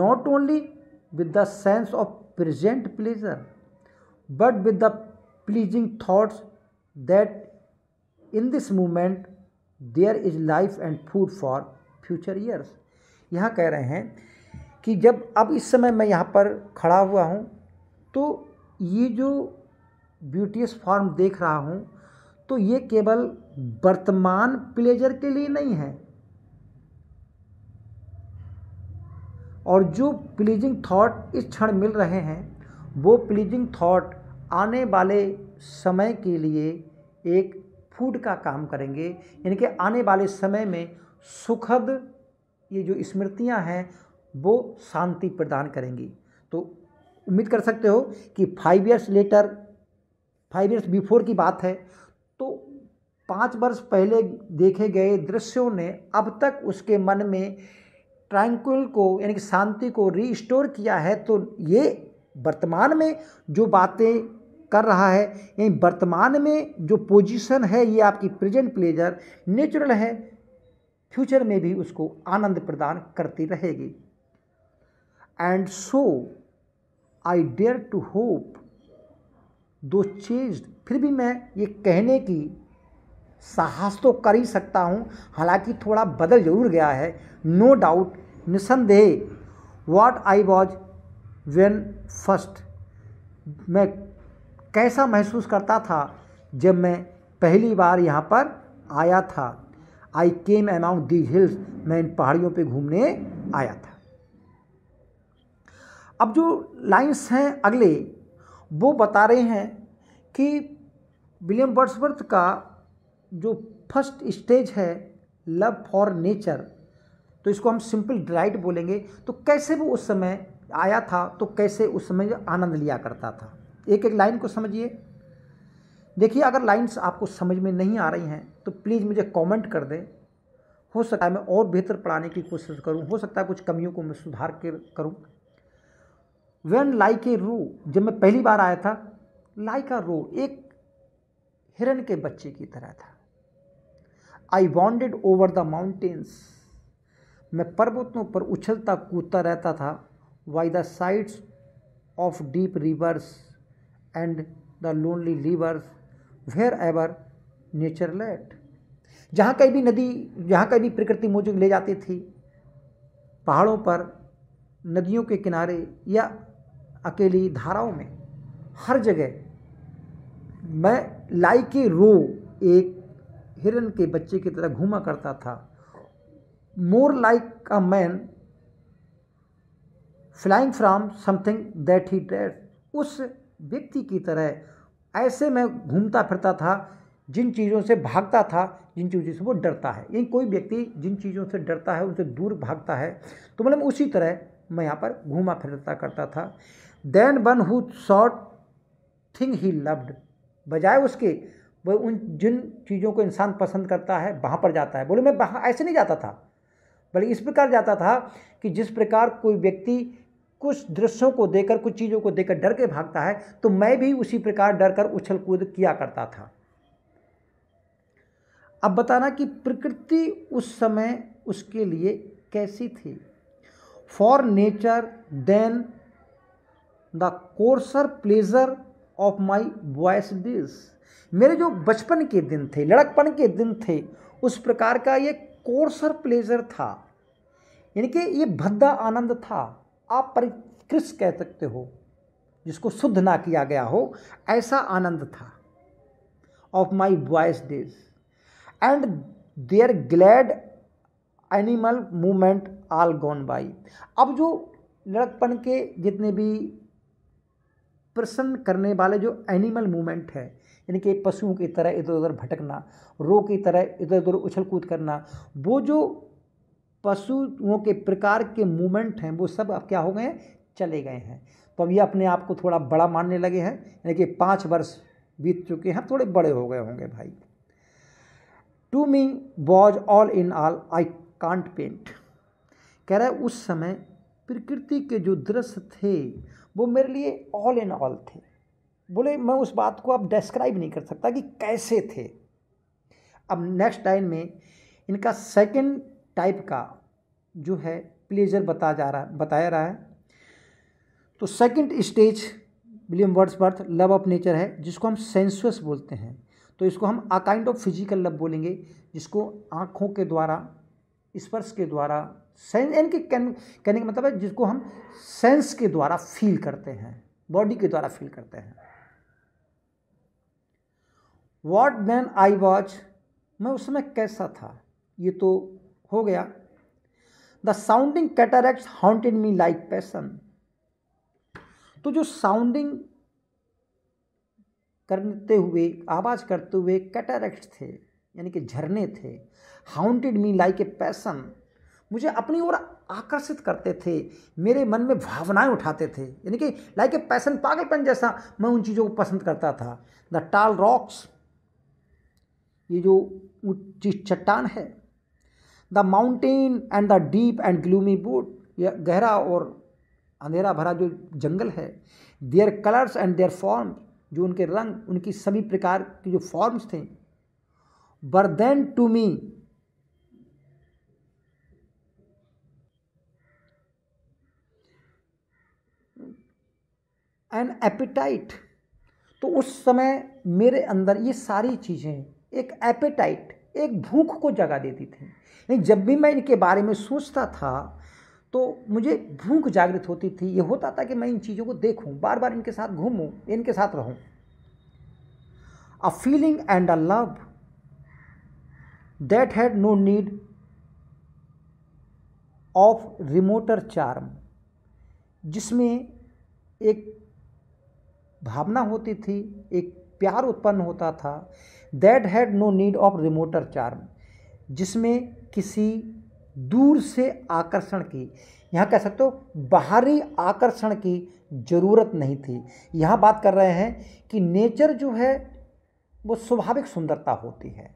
not only with the sense of present pleasure but with the pleasing thoughts that in this moment there is life and food for future years यहाँ कह रहे हैं कि जब अब इस समय मैं यहाँ पर खड़ा हुआ हूँ तो ये जो ब्यूटीएस फॉर्म देख रहा हूँ तो ये केवल वर्तमान प्लेजर के लिए नहीं है और जो प्लीजिंग थॉट इस क्षण मिल रहे हैं वो प्लीजिंग थॉट आने वाले समय के लिए एक फूड का काम करेंगे यानी कि आने वाले समय में सुखद ये जो स्मृतियाँ हैं वो शांति प्रदान करेंगी तो उम्मीद कर सकते हो कि five years later five years before की बात है तो पाँच वर्ष पहले देखे गए दृश्यों ने अब तक उसके मन में ट्रैंक्विल को यानी कि शांति को रिस्टोर किया है तो ये वर्तमान में जो बातें कर रहा है यानी वर्तमान में जो पोजीशन है ये आपकी प्रेजेंट प्लेजर नेचुरल है फ्यूचर में भी उसको आनंद प्रदान करती रहेगी and so so, I dare to hope दो चीज़ फिर भी मैं ये कहने की साहस तो कर ही सकता हूँ हालांकि थोड़ा बदल जरूर गया है नो डाउट निसंदेह what I was when first मैं कैसा महसूस करता था जब मैं पहली बार यहाँ पर आया था I came among these hills मैं इन पहाड़ियों पे घूमने आया था अब जो लाइंस हैं अगले वो बता रहे हैं कि विलियम बर्ड्सवर्थ का जो फर्स्ट स्टेज है लव फॉर नेचर तो इसको हम सिंपल ड्राइट बोलेंगे तो कैसे वो उस समय आया था तो कैसे उस समय आनंद लिया करता था एक एक लाइन को समझिए देखिए अगर लाइन्स आपको समझ में नहीं आ रही हैं तो प्लीज़ मुझे कमेंट कर दें हो सकता है मैं और बेहतर पढ़ाने की कोशिश करूं हो सकता है कुछ कमियों को मैं सुधार कर करूँ वेन लाइक ए रो जब मैं पहली बार आया था लाइक अ रो एक हिरन के बच्चे की तरह था I bounded over the mountains मैं पर्वतों पर उछलता कूदता रहता था by the sides of deep rivers and the lonely rivers wherever nature led जहाँ कहीं भी नदी जहाँ कहीं भी प्रकृति मुझे ले जाती थी पहाड़ों पर नदियों के किनारे या अकेली धाराओं में हर जगह मैं लाइके रो एक हिरन के बच्चे की तरह घूमा करता था more like a man flying from something that he डेट उस व्यक्ति की तरह ऐसे मैं घूमता फिरता था जिन चीज़ों से भागता था जिन चीज़ों से वो डरता है यानी कोई व्यक्ति जिन चीज़ों से डरता है उनसे दूर भागता है तो मतलब उसी तरह मैं यहाँ पर घूमा फिरता करता था than one who sought thing he loved बजाय उसके वह उन जिन चीज़ों को इंसान पसंद करता है वहाँ पर जाता है बोले मैं वहाँ ऐसे नहीं जाता था बल्कि इस प्रकार जाता था कि जिस प्रकार कोई व्यक्ति कुछ दृश्यों को देकर कुछ चीज़ों को देकर डर के भागता है तो मैं भी उसी प्रकार डर कर उछल कूद किया करता था अब बताना कि प्रकृति उस समय उसके लिए कैसी थी for nature then the coarser pleasure of my boyish days मेरे जो बचपन के दिन थे लड़कपन के दिन थे उस प्रकार का ये कोर्सर प्लेजर था यानी कि ये भद्दा आनंद था आप परिकृष कह सकते हो जिसको शुद्ध ना किया गया हो ऐसा आनंद था of my boyish days and their glad animal movement all gone by अब जो लड़कपन के जितने भी प्रसन्न करने वाले जो एनिमल मूवमेंट है यानी कि पशुओं की तरह इधर उधर भटकना रो की तरह इधर उधर उछल कूद करना वो जो पशुओं के प्रकार के मूवमेंट हैं वो सब अब क्या हो गए चले गए हैं तो अब ये अपने आप को थोड़ा बड़ा मानने लगे हैं यानी कि पाँच वर्ष बीत चुके हैं थोड़े बड़े हो गए होंगे भाई to me was all in all I can't paint कह रहा है उस समय प्रकृति के जो दृश्य थे वो मेरे लिए ऑल इन ऑल थे बोले मैं उस बात को अब डिस्क्राइब नहीं कर सकता कि कैसे थे अब नेक्स्ट टाइम में इनका सेकंड टाइप का जो है प्लेजर बता जा रहा बताया रहा है तो second stage William Wordsworth love of nature है जिसको हम सेंसुअस बोलते हैं तो इसको हम a kind of physical love बोलेंगे जिसको आँखों के द्वारा स्पर्श के द्वारा सेंस यानी कि कैन कहने का मतलब है जिसको हम सेंस के द्वारा फील करते हैं बॉडी के द्वारा फील करते हैं वॉट देन आई वॉच मैं उस समय कैसा था ये तो हो गया the sounding cataract haunted me like passion तो जो साउंडिंग करते हुए आवाज़ करते हुए कैटरैक्ट थे यानी कि झरने थे haunted me like a passion मुझे अपनी ओर आकर्षित करते थे मेरे मन में भावनाएं उठाते थे यानी कि लाइक ए पैसन पागलपन जैसा मैं उन चीज़ों को पसंद करता था द टाल रॉक्स ये जो ऊंची चट्टान है the mountain and the deep and gloomy wood यह गहरा और अंधेरा भरा जो जंगल है their colours and their form जो उनके रंग उनकी सभी प्रकार की जो फॉर्म्स थे were then to me and appetite तो उस समय मेरे अंदर ये सारी चीज़ें एक एपेटाइट एक भूख को जगा देती थी नहीं जब भी मैं इनके बारे में सोचता था तो मुझे भूख जागृत होती थी ये होता था कि मैं इन चीज़ों को देखूं बार बार इनके साथ घूमूं इनके साथ रहूं a feeling and a love that had no need of remoter charm जिसमें एक भावना होती थी एक प्यार उत्पन्न होता था that had no need of remoter charm जिसमें किसी दूर से आकर्षण की यहाँ कह सकते हो बाहरी आकर्षण की ज़रूरत नहीं थी यहाँ बात कर रहे हैं कि नेचर जो है वो स्वाभाविक सुंदरता होती है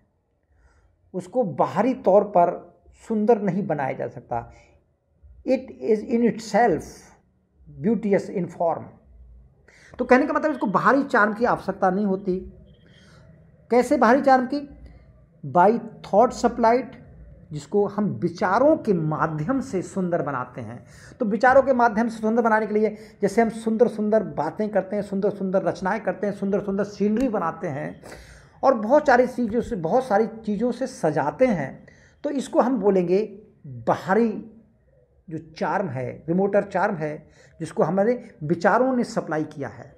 उसको बाहरी तौर पर सुंदर नहीं बनाया जा सकता it is in itself beauteous in form तो कहने का मतलब इसको बाहरी चार्म की आवश्यकता नहीं होती कैसे बाहरी चार्म की बाई थॉट सप्लाइड जिसको हम विचारों के माध्यम से सुंदर बनाते हैं तो विचारों के माध्यम से सुंदर बनाने के लिए जैसे हम सुंदर सुंदर बातें करते हैं सुंदर सुंदर रचनाएं करते हैं सुंदर सुंदर सीनरी बनाते हैं और बहुत सारी चीज़ों से बहुत सारी चीज़ों से सजाते हैं तो इसको हम बोलेंगे बाहरी जो चार्म है रिमोटर चार्म है जिसको हमारे विचारों ने सप्लाई किया है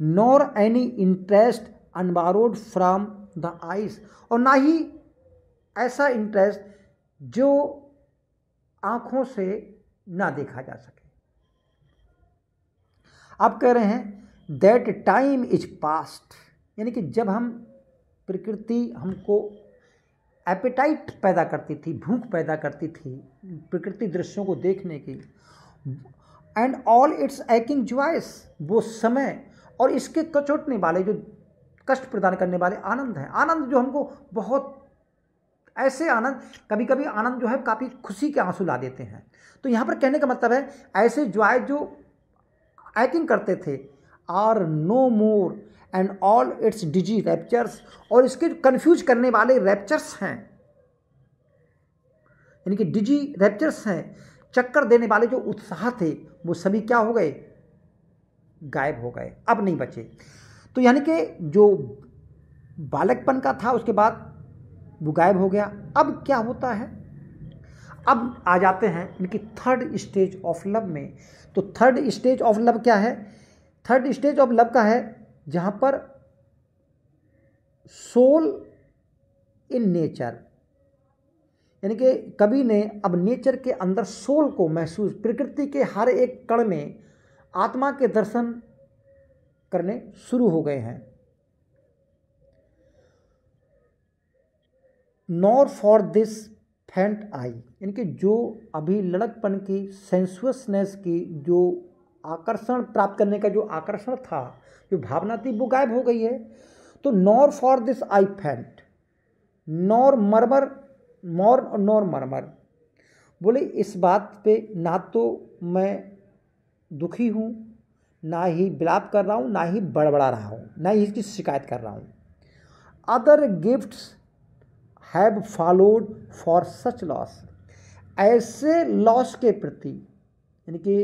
nor any interest unborrowed from the eyes और ना ही ऐसा इंटरेस्ट जो आँखों से ना देखा जा सके आप कह रहे हैं दैट टाइम इज पास्ट यानी कि जब हम प्रकृति हमको एपिटाइट पैदा करती थी भूख पैदा करती थी प्रकृति दृश्यों को देखने की and all its aching joys वो समय और इसके कचोटने वाले जो कष्ट प्रदान करने वाले आनंद हैं आनंद जो हमको बहुत ऐसे आनंद कभी कभी आनंद जो है काफ़ी खुशी के आंसू ला देते हैं तो यहाँ पर कहने का मतलब है ऐसे ज्वाइस जो एकिंग करते थे are no more and all its dizzy raptures और इसके कन्फ्यूज करने वाले रैप्चर्स हैं यानी कि डिजी रैप्चर्स हैं चक्कर देने वाले जो उत्साह थे वो सभी क्या हो गए गायब हो गए अब नहीं बचे तो यानी कि जो बालकपन का था उसके बाद वो गायब हो गया अब क्या होता है अब आ जाते हैं इनकी थर्ड स्टेज ऑफ लव में तो थर्ड स्टेज ऑफ लव क्या है थर्ड स्टेज ऑफ लव का है जहाँ पर सोल इन नेचर यानी कि कवि ने अब नेचर के अंदर सोल को महसूस प्रकृति के हर एक कण में आत्मा के दर्शन करने शुरू हो गए हैं नॉर फॉर दिस फेंट आई यानी कि जो अभी लड़कपन की सेंसुअसनेस की जो आकर्षण प्राप्त करने का जो आकर्षण था जो भावना थी वो गायब हो गई है तो nor for this I faint nor murmur more nor murmur बोले इस बात पे ना तो मैं दुखी हूँ ना ही बिलाप कर रहा हूँ ना ही बड़बड़ा रहा हूँ ना ही इसकी शिकायत कर रहा हूँ other gifts have followed for such loss ऐसे लॉस के प्रति यानी कि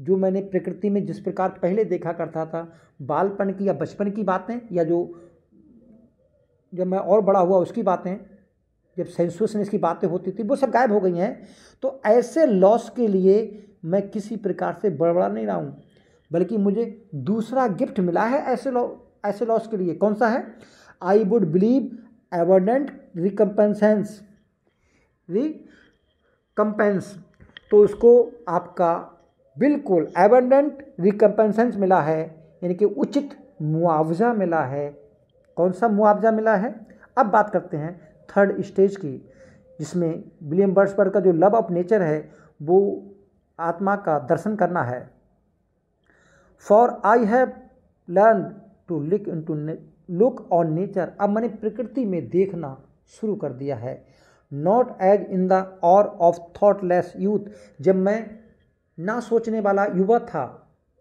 जो मैंने प्रकृति में जिस प्रकार पहले देखा करता था बालपन की या बचपन की बातें या जो जब मैं और बड़ा हुआ उसकी बातें जब सेंसुअसनेस की बातें होती थी वो सब गायब हो गई हैं तो ऐसे लॉस के लिए मैं किसी प्रकार से बड़बड़ा नहीं रहा हूँ बल्कि मुझे दूसरा गिफ्ट मिला है ऐसे लॉ ऐसे लॉस के लिए कौन सा है I would believe abundant recompense recompense तो उसको आपका बिल्कुल एबंडेंट रिकम्पेंसेंस मिला है यानी कि उचित मुआवजा मिला है कौन सा मुआवजा मिला है अब बात करते हैं थर्ड स्टेज की जिसमें विलियम बर्ड्सबर्ग का जो लव ऑफ नेचर है वो आत्मा का दर्शन करना है for I have learn to lick in to look on nature अब मैंने प्रकृति में देखना शुरू कर दिया है not as in the hour of thoughtless youth जब मैं ना सोचने वाला युवा था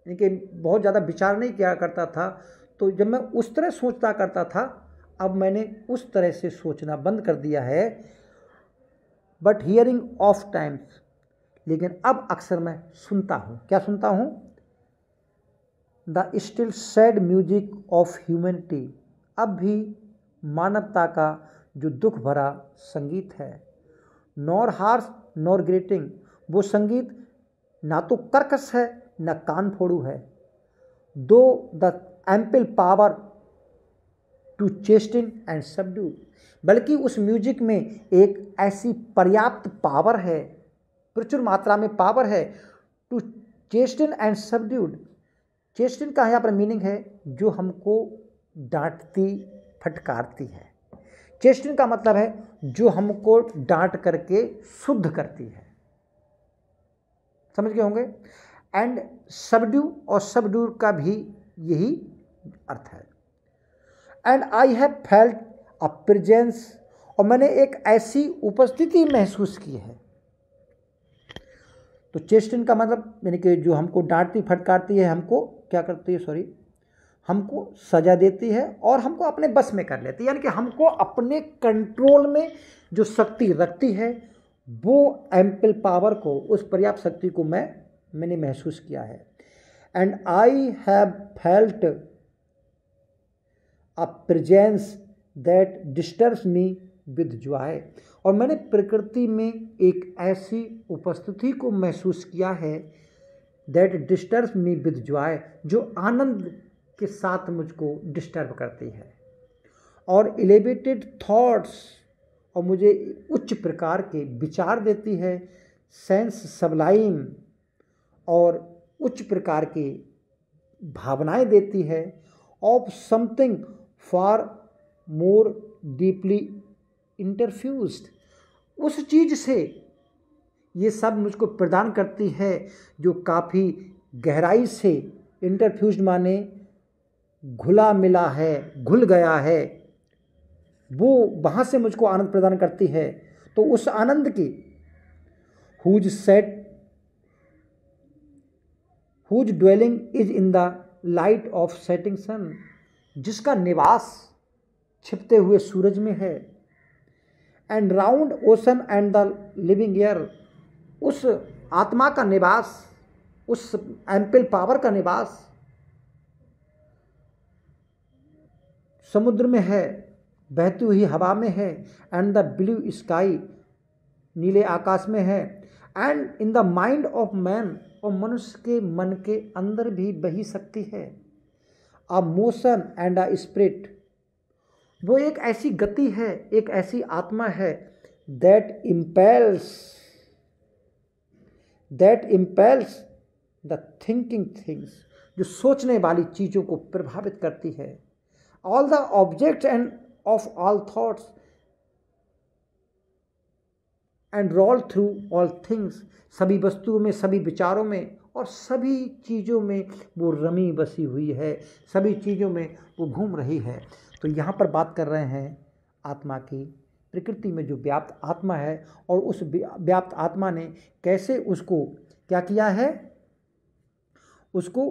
यानी कि बहुत ज़्यादा विचार नहीं किया करता था तो जब मैं उस तरह सोचता करता था अब मैंने उस तरह से सोचना बंद कर दिया है बट हियरिंग ऑफ टाइम्स लेकिन अब अक्सर मैं सुनता हूँ क्या सुनता हूँ the still sad music of humanity अब भी मानवता का जो दुख भरा संगीत है नॉर हार्स नॉर ग्रेटिंग वो संगीत ना तो कर्कश है न कान फोड़ू है though the ample power to chasten and subdue बल्कि उस म्यूजिक में एक ऐसी पर्याप्त पावर है प्रचुर मात्रा में पावर है to chasten and subdued chasten का यहाँ पर मीनिंग है जो हमको डांटती फटकारती है चेस्टिन का मतलब है जो हमको डांट करके शुद्ध करती है समझ गए होंगे एंड सबड्यू और सबड्यू का भी यही अर्थ है and I have felt a presence और मैंने एक ऐसी उपस्थिति महसूस की है तो चेस्टिन का मतलब यानी कि जो हमको डांटती फटकारती है हमको क्या करती है सॉरी हमको सजा देती है और हमको अपने बस में कर लेती है यानी कि हमको अपने कंट्रोल में जो शक्ति रखती है वो एम्पल पावर को उस पर्याप्त शक्ति को मैं मैंने महसूस किया है and I have felt a presence that disturbs me with joy और मैंने प्रकृति में एक ऐसी उपस्थिति को महसूस किया है that disturbs me with joy जो आनंद के साथ मुझको डिस्टर्ब करती है और एलिवेटेड थाट्स और मुझे उच्च प्रकार के विचार देती है सेंस सबलाइम और उच्च प्रकार के भावनाएं देती है of something far more deeply interfuse उस चीज़ से ये सब मुझको प्रदान करती है जो काफ़ी गहराई से इंटरफ्यूज माने घुला मिला है घुल गया है वो वहाँ से मुझको आनंद प्रदान करती है तो उस आनंद की whose set whose dwelling is in the light of setting sun जिसका निवास छिपते हुए सूरज में है and round ocean and the living air उस आत्मा का निवास उस एम्पल पावर का निवास समुद्र में है बहती हुई हवा में है एंड द ब्लू स्काई नीले आकाश में है and in the mind of man और मनुष्य के मन के अंदर भी बही सकती है a motion and a spirit वो एक ऐसी गति है एक ऐसी आत्मा है that impels that impels the thinking things जो सोचने वाली चीज़ों को प्रभावित करती है all the object and of all thoughts and roll through all things सभी वस्तुओं में सभी विचारों में और सभी चीज़ों में वो रमी बसी हुई है सभी चीज़ों में वो घूम रही है तो यहाँ पर बात कर रहे हैं आत्मा की प्रकृति में जो व्याप्त आत्मा है और उस व्याप्त आत्मा ने कैसे उसको क्या किया है उसको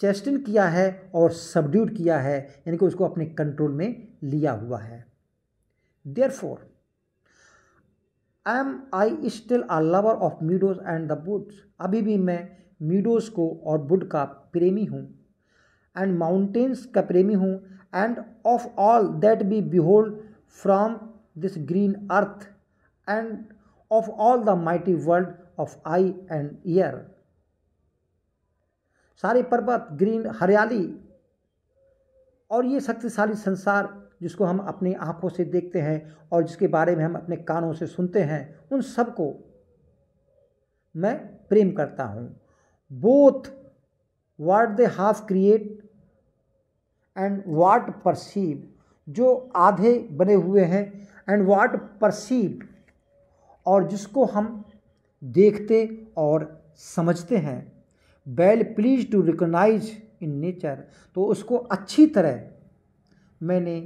चेस्टन किया है और सबड्यूड किया है यानी कि उसको अपने कंट्रोल में लिया हुआ है therefore am I still a lover of meadows and the woods अभी भी मैं मीडोज को और बुड का प्रेमी हूँ एंड माउंटेन्स का प्रेमी हूँ and of all that be behold from this green earth and of all the mighty world of eye and ear सारे पर्वत ग्रीन हरियाली और ये शक्तिशाली संसार जिसको हम अपनी आँखों से देखते हैं और जिसके बारे में हम अपने कानों से सुनते हैं उन सबको मैं प्रेम करता हूँ both what they half create and what perceive जो आधे बने हुए हैं एंड वाट परसीव और जिसको हम देखते और समझते हैं well pleased to recognise in nature तो उसको अच्छी तरह मैंने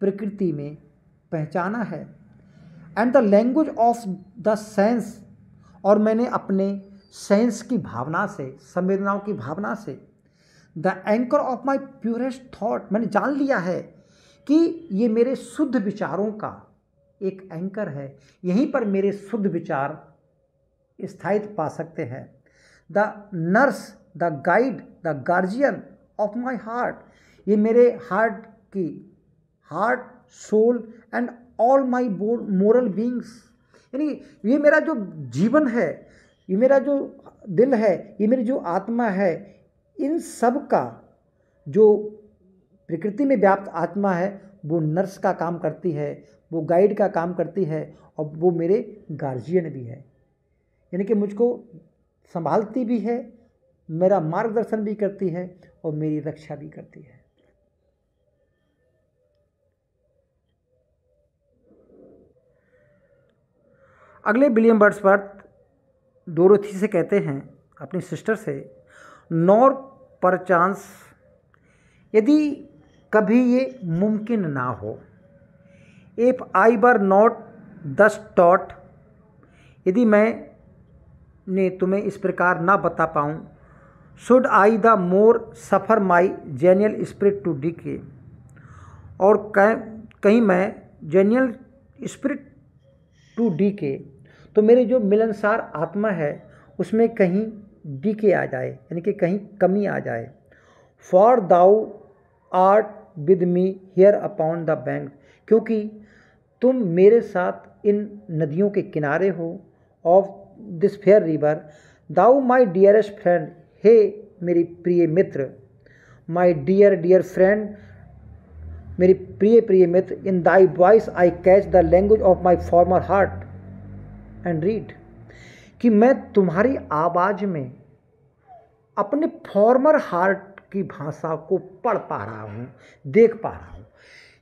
प्रकृति में पहचाना है and the language of the sense और मैंने अपने सेंस की भावना से संवेदनाओं की भावना से the anchor of my purest thought मैंने जान लिया है कि ये मेरे शुद्ध विचारों का एक एंकर है यहीं पर मेरे शुद्ध विचार स्थायित्व पा सकते हैं the nurse the guide the guardian of my heart ये मेरे हार्ट की heart soul and all my moral beings यानी ये मेरा जो जीवन है ये मेरा जो दिल है ये मेरी जो आत्मा है इन सब का जो प्रकृति में व्याप्त आत्मा है वो नर्स का काम करती है वो गाइड का काम करती है और वो मेरे गार्जियन भी है यानी कि मुझको संभालती भी है मेरा मार्गदर्शन भी करती है और मेरी रक्षा भी करती है अगले विलियम बर्ड्सवर्थ दोरोथी से कहते हैं अपनी सिस्टर से नॉर पर चांस यदि कभी ये मुमकिन ना हो एफ आई बर नॉट दस टॉट यदि मैं ने तुम्हें इस प्रकार ना बता पाऊँ should I the more suffer my genial spirit to decay और कह कहीं मैं जेनियल स्प्रिट टू डी के तो मेरी जो मिलनसार आत्मा है उसमें कहीं डी के आ जाए यानी कि कहीं कमी आ जाए for thou art with me here upon the bank क्योंकि तुम मेरे साथ इन नदियों के किनारे हो of this fair river thou my dearest friend हे मेरी प्रिय मित्र माई डियर डियर फ्रेंड मेरी प्रिय प्रिय मित्र in thy voice I catch the language of my former heart and read कि मैं तुम्हारी आवाज़ में अपने फॉर्मर हार्ट की भाषा को पढ़ पा रहा हूँ देख पा रहा हूँ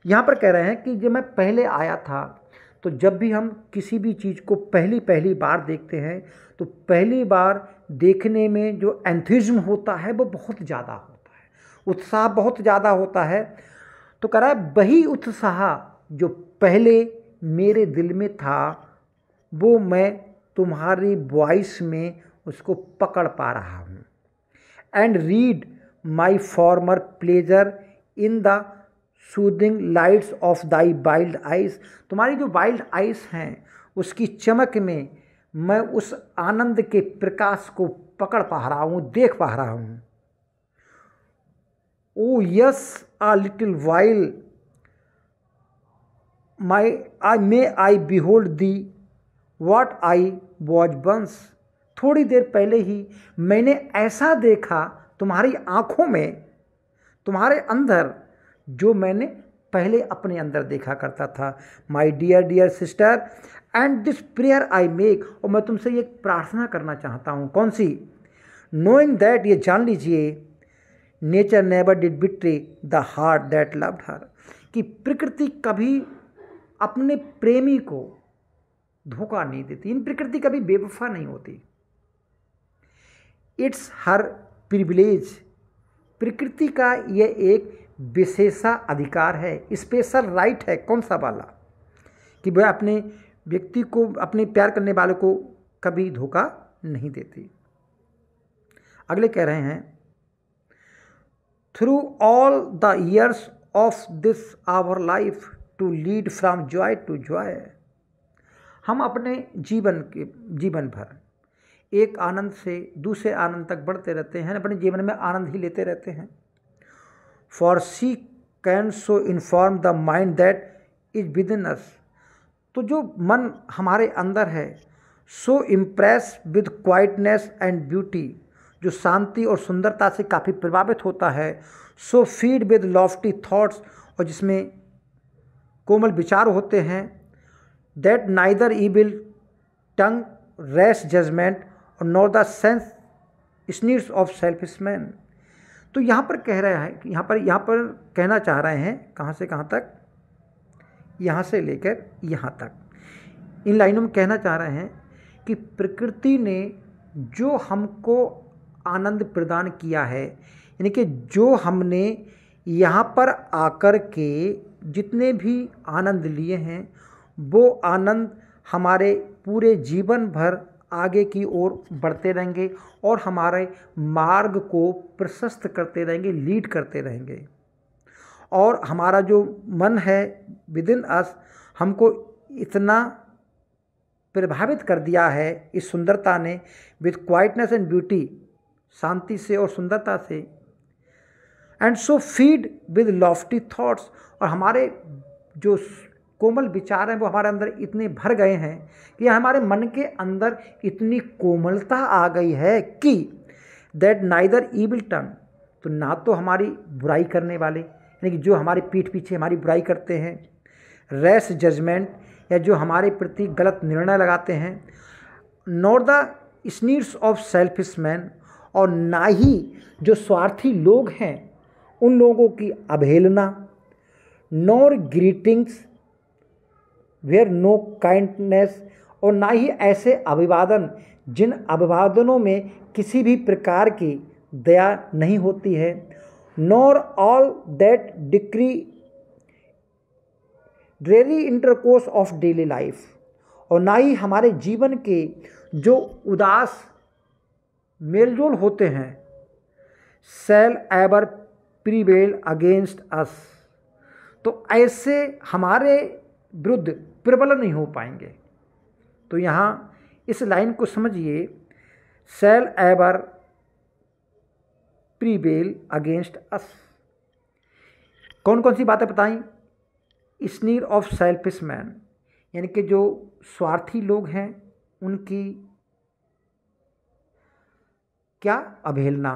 यहाँ पर कह रहे हैं कि जब मैं पहले आया था तो जब भी हम किसी भी चीज़ को पहली पहली बार देखते हैं तो पहली बार देखने में जो एंथिज्म होता है वो बहुत ज़्यादा होता है उत्साह बहुत ज़्यादा होता है तो कह रहा है वही उत्साह जो पहले मेरे दिल में था वो मैं तुम्हारी वॉइस में उसको पकड़ पा रहा हूँ and read my former pleasure in the soothing lights of thy wild eyes तुम्हारी जो वाइल्ड आइस हैं उसकी चमक में मैं उस आनंद के प्रकाश को पकड़ पा रहा हूँ देख पा रहा हूँ oh yes a little while my I may I behold thee what I was once थोड़ी देर पहले ही मैंने ऐसा देखा तुम्हारी आँखों में तुम्हारे अंदर जो मैंने पहले अपने अंदर देखा करता था my dear dear sister and this prayer I make और मैं तुमसे ये प्रार्थना करना चाहता हूँ कौन सी नोइंग दैट ये जान लीजिए nature never did betray the heart that love her कि प्रकृति कभी अपने प्रेमी को धोखा नहीं देती इन प्रकृति कभी बेवफा नहीं होती इट्स हर प्रिविलेज प्रकृति का यह एक विशेषा अधिकार है स्पेशल राइट है कौन सा वाला कि वह अपने व्यक्ति को अपने प्यार करने वालों को कभी धोखा नहीं देती अगले कह रहे हैं through all the years of this our life to lead from joy to joy हम अपने जीवन के जीवन भर एक आनंद से दूसरे आनंद तक बढ़ते रहते हैं अपने जीवन में आनंद ही लेते रहते हैं for she can so inform the mind that is within us तो जो मन हमारे अंदर है so impress with quietness and beauty जो शांति और सुंदरता से काफ़ी प्रभावित होता है so feed with lofty thoughts और जिसमें कोमल विचार होते हैं that neither evil tongue rash judgement और nor the sense sneers of selfish man तो यहाँ पर कह रहा है कि यहाँ पर यहाँ पर कहना चाह रहे हैं कहाँ से कहाँ तक यहाँ से लेकर यहाँ तक इन लाइनों में कहना चाह रहे हैं कि प्रकृति ने जो हमको आनंद प्रदान किया है यानी कि जो हमने यहाँ पर आकर के जितने भी आनंद लिए हैं वो आनंद हमारे पूरे जीवन भर आगे की ओर बढ़ते रहेंगे और हमारे मार्ग को प्रशस्त करते रहेंगे लीड करते रहेंगे और हमारा जो मन है विद इन अस हमको इतना प्रभावित कर दिया है इस सुंदरता ने विद क्वाइटनेस एंड ब्यूटी शांति से और सुंदरता से and so feed with lofty thoughts और हमारे जो कोमल विचार हैं वो हमारे अंदर इतने भर गए हैं कि हमारे मन के अंदर इतनी कोमलता आ गई है कि that neither evil turn तो ना तो हमारी बुराई करने वाले यानी कि जो हमारे पीठ पीछे हमारी बुराई करते हैं रैस जजमेंट या जो हमारे प्रति गलत निर्णय लगाते हैं not the sneers of selfish man और ना ही जो स्वार्थी लोग हैं उन लोगों की अवहेलना nor greetings where no kindness और ना ही ऐसे अभिवादन जिन अभिवादनों में किसी भी प्रकार की दया नहीं होती है nor all that decree dreary intercourse of daily life और ना ही हमारे जीवन के जो उदास मेलजोल होते हैं shall ever prevail against us तो ऐसे हमारे विरुद्ध प्रबल नहीं हो पाएंगे तो यहाँ इस लाइन को समझिए shall ever prevail against us कौन कौन सी बातें बताई स्नीर ऑफ सेल्फिश मैन यानी कि जो स्वार्थी लोग हैं उनकी क्या अवहेलना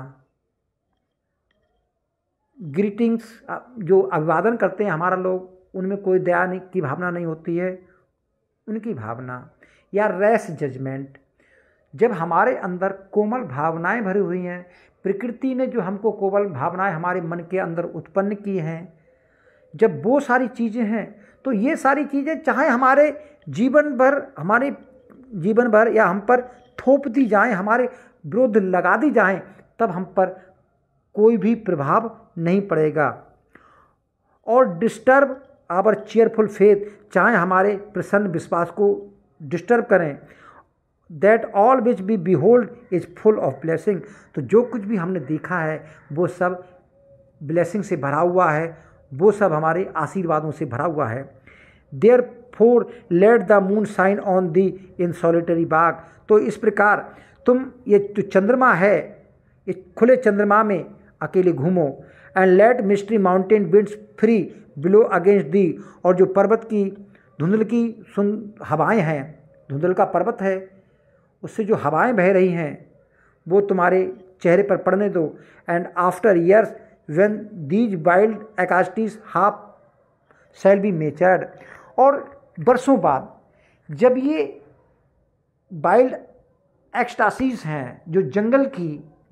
ग्रीटिंग्स जो अभिवादन करते हैं हमारा लोग उनमें कोई दया नहीं की भावना नहीं होती है उनकी भावना या रैस जजमेंट जब हमारे अंदर कोमल भावनाएं भरी हुई हैं प्रकृति ने जो हमको कोमल भावनाएं हमारे मन के अंदर उत्पन्न की हैं जब वो सारी चीज़ें हैं तो ये सारी चीज़ें चाहे हमारे जीवन भर हमारे जीवन भर या हम पर थोप दी जाएँ हमारे विरोध लगा दी जाएँ तब हम पर कोई भी प्रभाव नहीं पड़ेगा और डिस्टर्ब आवर चेयरफुल फेथ चाहे हमारे प्रसन्न विश्वास को डिस्टर्ब करें that all which we behold is full of blessing तो जो कुछ भी हमने देखा है वो सब ब्लेसिंग से भरा हुआ है वो सब हमारे आशीर्वादों से भरा हुआ है therefore let the moon shine on thee in solitary बाग तो इस प्रकार तुम ये जो चंद्रमा है इस खुले चंद्रमा में अकेले घूमो and let misty mountain winds free blow against thee और जो पर्वत की धुंधल की सुन हवाएं हैं धुंधल का पर्वत है उससे जो हवाएं बह रही हैं वो तुम्हारे चेहरे पर पड़ने दो and after years when these wild ecstasies हाफ सेल बी मेचर्ड और बरसों बाद जब ये वाइल्ड एक्सटासीज हैं जो जंगल की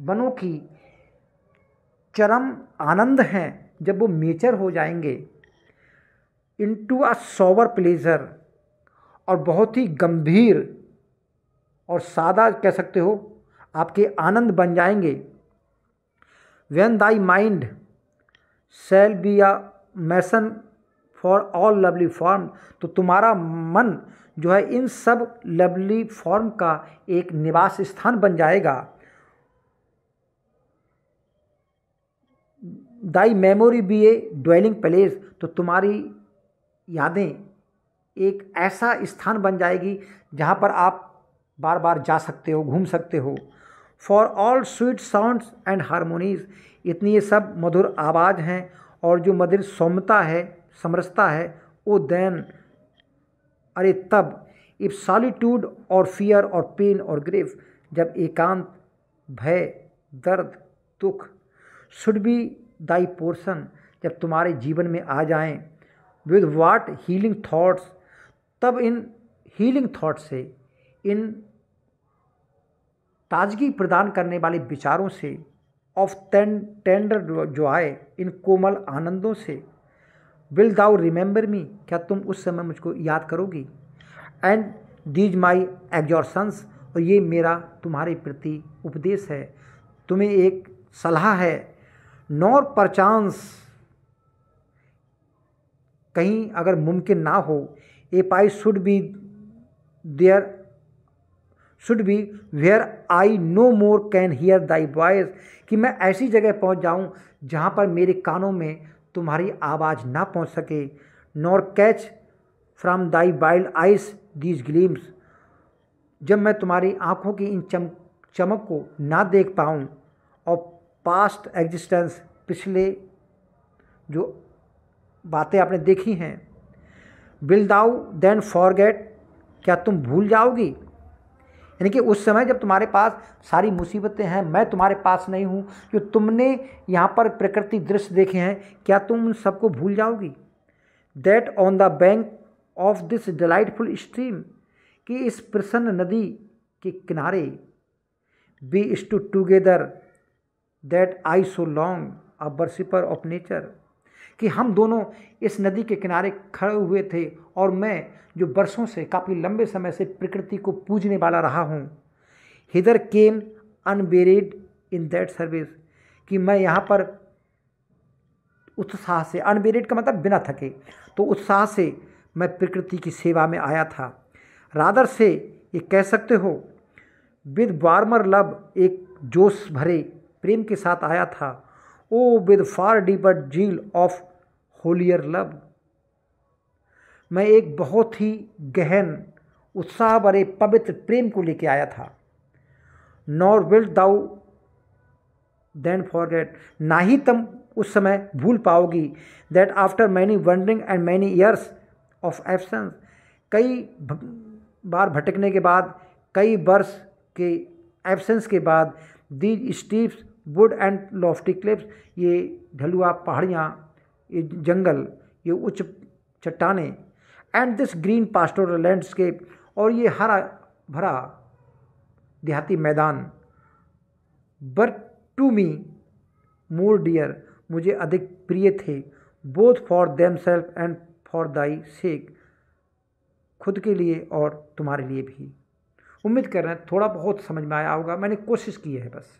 वनों की चरम आनंद हैं जब वो मेचर हो जाएंगे into a sober pleasure और बहुत ही गंभीर और सादा कह सकते हो आपके आनंद बन जाएंगे when thy mind shall be a mansion for all lovely form तो तुम्हारा मन जो है इन सब लवली फॉर्म का एक निवास स्थान बन जाएगा thy memory be a dwelling place तो तुम्हारी यादें एक ऐसा स्थान बन जाएगी जहाँ पर आप बार बार जा सकते हो घूम सकते हो for all sweet sounds and harmonies इतनी ये सब मधुर आवाज़ हैं और जो मधुर सौम्यता है समरसता है वो दैन अरे तब इफ सॉलीटूड और फियर और पेन और ग्रेफ जब एकांत भय दर्द दुख शुड बी दाई पोर्सन जब तुम्हारे जीवन में आ जाएं विद वाट हीलिंग थाट्स तब इन हीलिंग थाट्स से इन ताजगी प्रदान करने वाले विचारों से ऑफ टेन टेंडर जो आए इन कोमल आनंदों से विल दाउ रिमेंबर मी क्या तुम उस समय मुझको याद करोगी एंड दीज माई एग्जॉर्सन्स और ये मेरा तुम्हारे प्रति उपदेश है तुम्हें एक सलाह है नॉर परचांस कहीं अगर मुमकिन ना हो if I should be there should be where I no more can hear thy voice कि मैं ऐसी जगह पहुंच जाऊं जहां पर मेरे कानों में तुम्हारी आवाज़ ना पहुंच सके nor catch from thy wild eyes these gleams जब मैं तुम्हारी आँखों की इन चम चमक को ना देख पाऊँ और पास्ट एग्जिस्टेंस पिछले जो बातें आपने देखी हैं will thou then forget क्या तुम भूल जाओगी यानी कि उस समय जब तुम्हारे पास सारी मुसीबतें हैं मैं तुम्हारे पास नहीं हूँ जो तुमने यहाँ पर प्रकृति दृश्य देखे हैं क्या तुम उन सबको भूल जाओगी that on the bank of this delightful stream कि इस प्रसन्न नदी के किनारे we stood together that I so long a worshipper of nature कि हम दोनों इस नदी के किनारे खड़े हुए थे और मैं जो बरसों से काफ़ी लंबे समय से प्रकृति को पूजने वाला रहा हूँ hither came unwearied in that service कि मैं यहाँ पर उत्साह से अनबेरिड का मतलब बिना थके तो उत्साह से मैं प्रकृति की सेवा में आया था रादर से ये कह सकते हो विद वार्मर लव एक जोश भरे प्रेम के साथ आया था oh with far deeper zeal of holier love मैं एक बहुत ही गहन उत्साह भरे पवित्र प्रेम को लेकर आया था nor wilt thou then forget ना ही तुम उस समय भूल पाओगी that after many wanderings and many years of absence कई बार भटकने के बाद कई वर्ष के एब्सेंस के बाद these steeps wood and lofty cliffs ये ढलुआ पहाड़ियाँ ये जंगल ये उच्च चट्टाने and this green pastoral landscape और ये हरा भरा देहाती मैदान but to me more dear मुझे अधिक प्रिय थे both for themselves and for thy sake खुद के लिए और तुम्हारे लिए भी उम्मीद कर रहे हैं थोड़ा बहुत समझ में आया होगा मैंने कोशिश की है बस